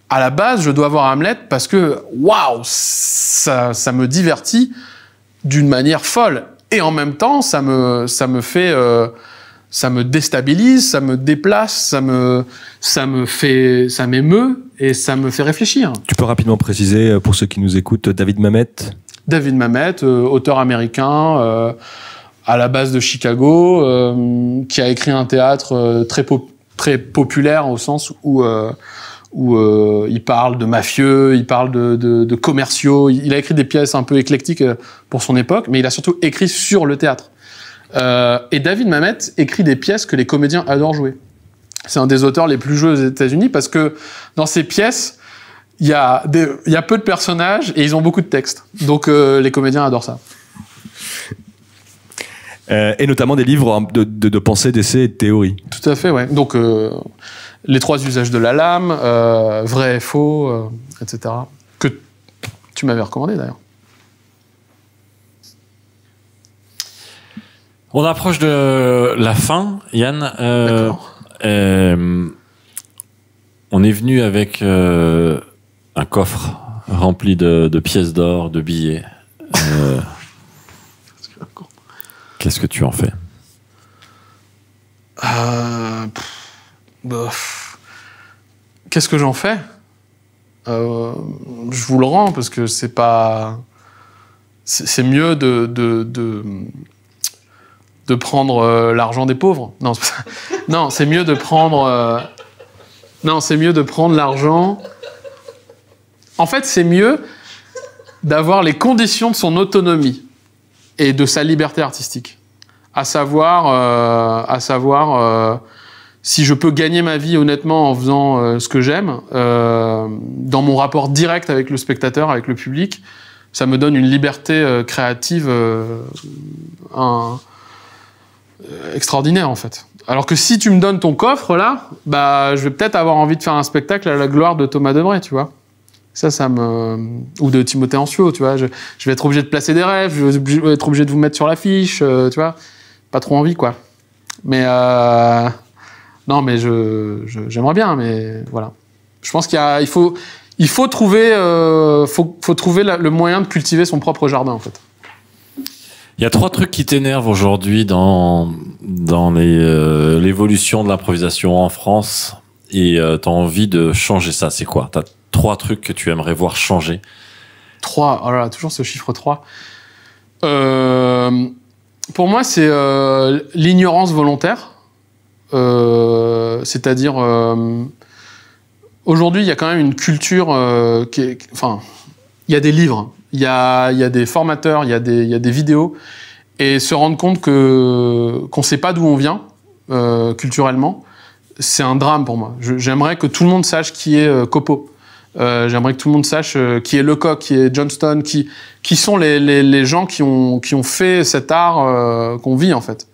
À la base, je dois voir Hamlet parce que waouh, ça, ça, me divertit d'une manière folle et en même temps, ça me, ça me fait, euh, ça me déstabilise, ça me déplace, ça me, ça me fait, ça m'émeut et ça me fait réfléchir. Tu peux rapidement préciser pour ceux qui nous écoutent, David Mamet. David Mamet, euh, auteur américain euh, à la base de Chicago, euh, qui a écrit un théâtre très, populaire au sens où, il parle de mafieux, il parle de, de, commerciaux, il a écrit des pièces un peu éclectiques pour son époque, mais il a surtout écrit sur le théâtre. et David Mamet écrit des pièces que les comédiens adorent jouer. C'est un des auteurs les plus joués aux États-Unis parce que dans ses pièces, il y, a peu de personnages et ils ont beaucoup de textes. Donc euh, les comédiens adorent ça. Euh, et notamment des livres hein, de, pensée, d'essai et de théorie. Tout à fait, oui. Donc euh, les trois usages de la lame, vrai et faux, etc. Que tu m'avais recommandé d'ailleurs. On approche de la fin, Yann. D'accord. on est venu avec un coffre rempli de, pièces d'or, de billets. Euh, qu'est-ce que tu en fais euh, Qu'est-ce que j'en fais euh, Je vous le rends parce que c'est pas. C'est mieux de, de, de, prendre l'argent des pauvres. Non, c'est mieux de prendre. Non, c'est mieux de prendre l'argent en fait, c'est mieux d'avoir les conditions de son autonomie et de sa liberté artistique. À savoir, euh, à savoir euh, si je peux gagner ma vie honnêtement en faisant euh, ce que j'aime, dans mon rapport direct avec le spectateur, avec le public, ça me donne une liberté créative extraordinaire en fait. Alors que si tu me donnes ton coffre là, bah je vais peut-être avoir envie de faire un spectacle à la gloire de Thomas Debray, tu vois. Ça, ça me. Ou de Timothée Anciot, tu vois. Je, vais être obligé de placer des rêves, je vais être obligé de vous mettre sur l'affiche, euh, tu vois. Pas trop envie, quoi. Mais. Euh, non, mais je, j'aimerais bien, mais voilà. Je pense qu'il il faut, il faut trouver, euh, faut, faut, trouver le moyen de cultiver son propre jardin, en fait. Il y a trois trucs qui t'énervent aujourd'hui dans, dans l'évolution de l'improvisation en France et tu as envie de changer ça. C'est quoi trois trucs que tu aimerais voir changer Trois, oh toujours ce chiffre trois. Euh, pour moi, c'est euh, l'ignorance volontaire. Euh, c'est-à-dire, aujourd'hui, il y a quand même une culture qui Enfin, il y a des livres, il y a, des formateurs, il y a des, vidéos. Et se rendre compte qu'on ne sait pas d'où on vient culturellement, c'est un drame pour moi. J'aimerais que tout le monde sache qui est Copo. Euh, j'aimerais que tout le monde sache euh, qui est Lecoq, qui est Johnston, qui, qui sont les, les, les gens qui ont, qui ont fait cet art euh, qu'on vit en fait.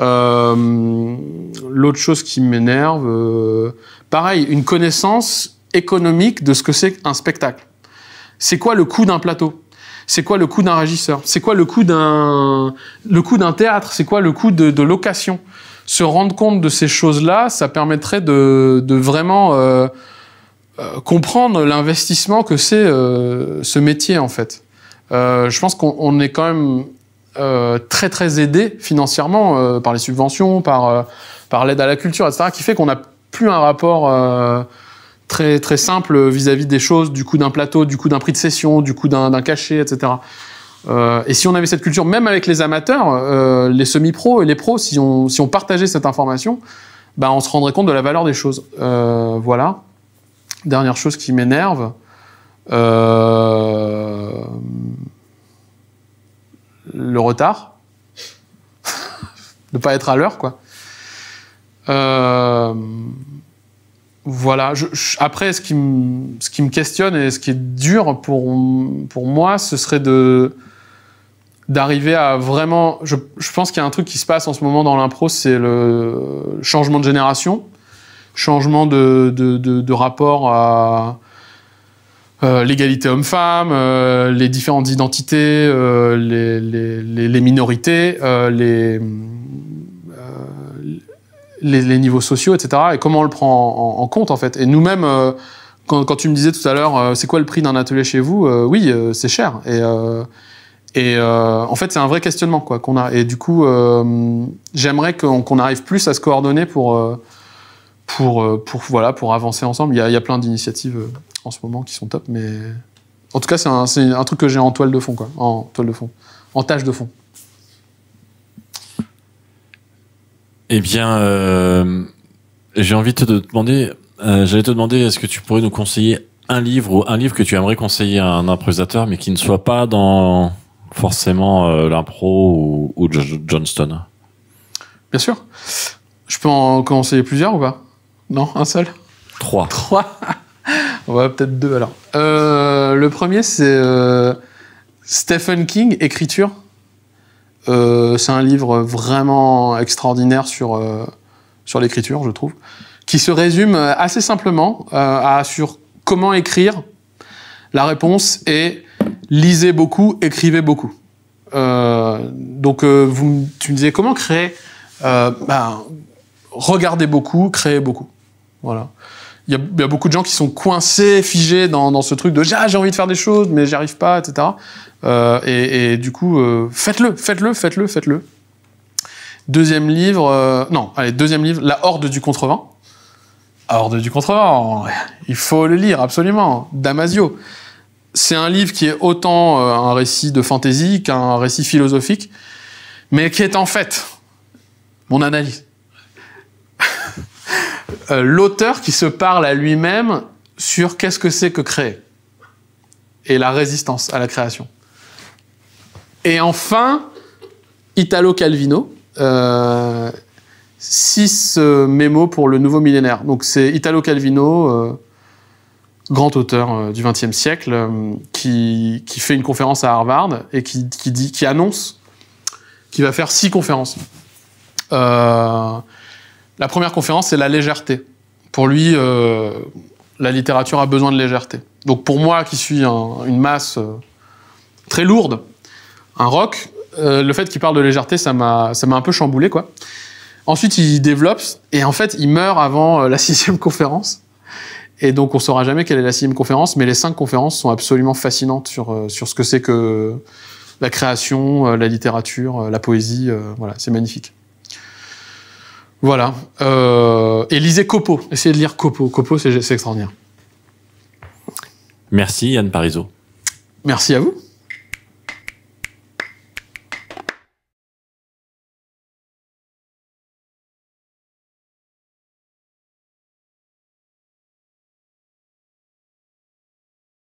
L'autre chose qui m'énerve, pareil, une connaissance économique de ce que c'est un spectacle. C'est quoi le coût d'un plateau c'est quoi le coût d'un régisseur C'est quoi le coût d'un le coût d'un théâtre C'est quoi le coût de, de location Se rendre compte de ces choses-là, ça permettrait de, de vraiment euh, comprendre l'investissement que c'est euh, ce métier, en fait. Euh, je pense qu'on est quand même très très aidé financièrement par les subventions, par par l'aide à la culture, etc. qui fait qu'on n'a plus un rapport très très simple vis-à-vis des choses, du coût d'un plateau, du coût d'un prix de session, du coût d'un cachet, etc. et si on avait cette culture, même avec les amateurs, les semi-pros et les pros, si on si on partageait cette information, bah, on se rendrait compte de la valeur des choses. voilà. Dernière chose qui m'énerve, euh, le retard, *laughs* ne pas être à l'heure, quoi. Euh, voilà. après, ce qui, me, ce qui me questionne et ce qui est dur pour, pour moi, ce serait de d'arriver à vraiment. Je, je pense qu'il y a un truc qui se passe en ce moment dans l'impro, c'est le changement de génération changement de, de, de, rapport à euh, l'égalité homme-femme, euh, les différentes identités, euh, les, minorités, les, les, niveaux sociaux, etc. Et comment on le prend en, compte, en fait. Et nous-mêmes, quand, tu me disais tout à l'heure, c'est quoi le prix d'un atelier chez vous Oui, c'est cher. Et, et en fait, c'est un vrai questionnement quoi qu'on a. Et du coup, j'aimerais qu'on arrive plus à se coordonner pour pour, euh, pour, voilà, pour avancer ensemble. Il y a, plein d'initiatives euh, en ce moment qui sont top, mais en tout cas, c'est un, un, truc que j'ai en toile de fond, quoi. En toile de fond. En tâche de fond. Eh bien, euh, j'ai envie de te demander, j'allais te demander, est-ce que tu pourrais nous conseiller un livre ou un livre que tu aimerais conseiller à un improvisateur, mais qui ne soit pas dans forcément l'impro ou, ou Johnston Bien sûr. Je peux en conseiller plusieurs ou pas non, un seul Trois. Trois On va peut-être deux alors. Euh, le premier, c'est euh, Stephen King, Écriture. Euh, c'est un livre vraiment extraordinaire sur, sur l'écriture, je trouve, qui se résume assez simplement à, sur comment écrire. La réponse est lisez beaucoup, écrivez beaucoup. donc, vous, tu me disais comment créer ben, Regardez beaucoup, créez beaucoup. Voilà. Il y, a, beaucoup de gens qui sont coincés, figés dans, ce truc de ah, j'ai envie de faire des choses, mais j'y arrive pas, etc. Euh, et, du coup, euh, faites-le, faites-le, faites-le, faites-le. Deuxième livre, euh, non, allez, deuxième livre, La Horde du Contrevent. Horde du Contrevent, il faut le lire, absolument, d'Amasio. C'est un livre qui est autant un récit de fantaisie qu'un récit philosophique, mais qui est en fait mon analyse euh, l'auteur qui se parle à lui-même sur qu'est-ce que c'est que créer et la résistance à la création. Et enfin, Italo Calvino, euh, six euh, mémos pour le nouveau millénaire. Donc c'est Italo Calvino, grand auteur du XXe siècle, qui, fait une conférence à Harvard et qui, dit, qui annonce qu'il va faire six conférences. La première conférence, c'est la légèreté. Pour lui, euh, la littérature a besoin de légèreté. Donc pour moi, qui suis une masse euh, très lourde, un rock, euh, le fait qu'il parle de légèreté, ça m'a un peu chamboulé. quoi. Ensuite, il développe, et en fait, il meurt avant la *laughs* sixième conférence. Et donc, on ne saura jamais quelle est la sixième conférence, mais les cinq conférences sont absolument fascinantes sur, sur ce que c'est que la création, la littérature, la poésie. voilà, c'est magnifique. Voilà. Euh, et lisez Copo. Essayez de lire Copo. Copo, c'est extraordinaire. Merci Yann Parizeau. Merci à vous.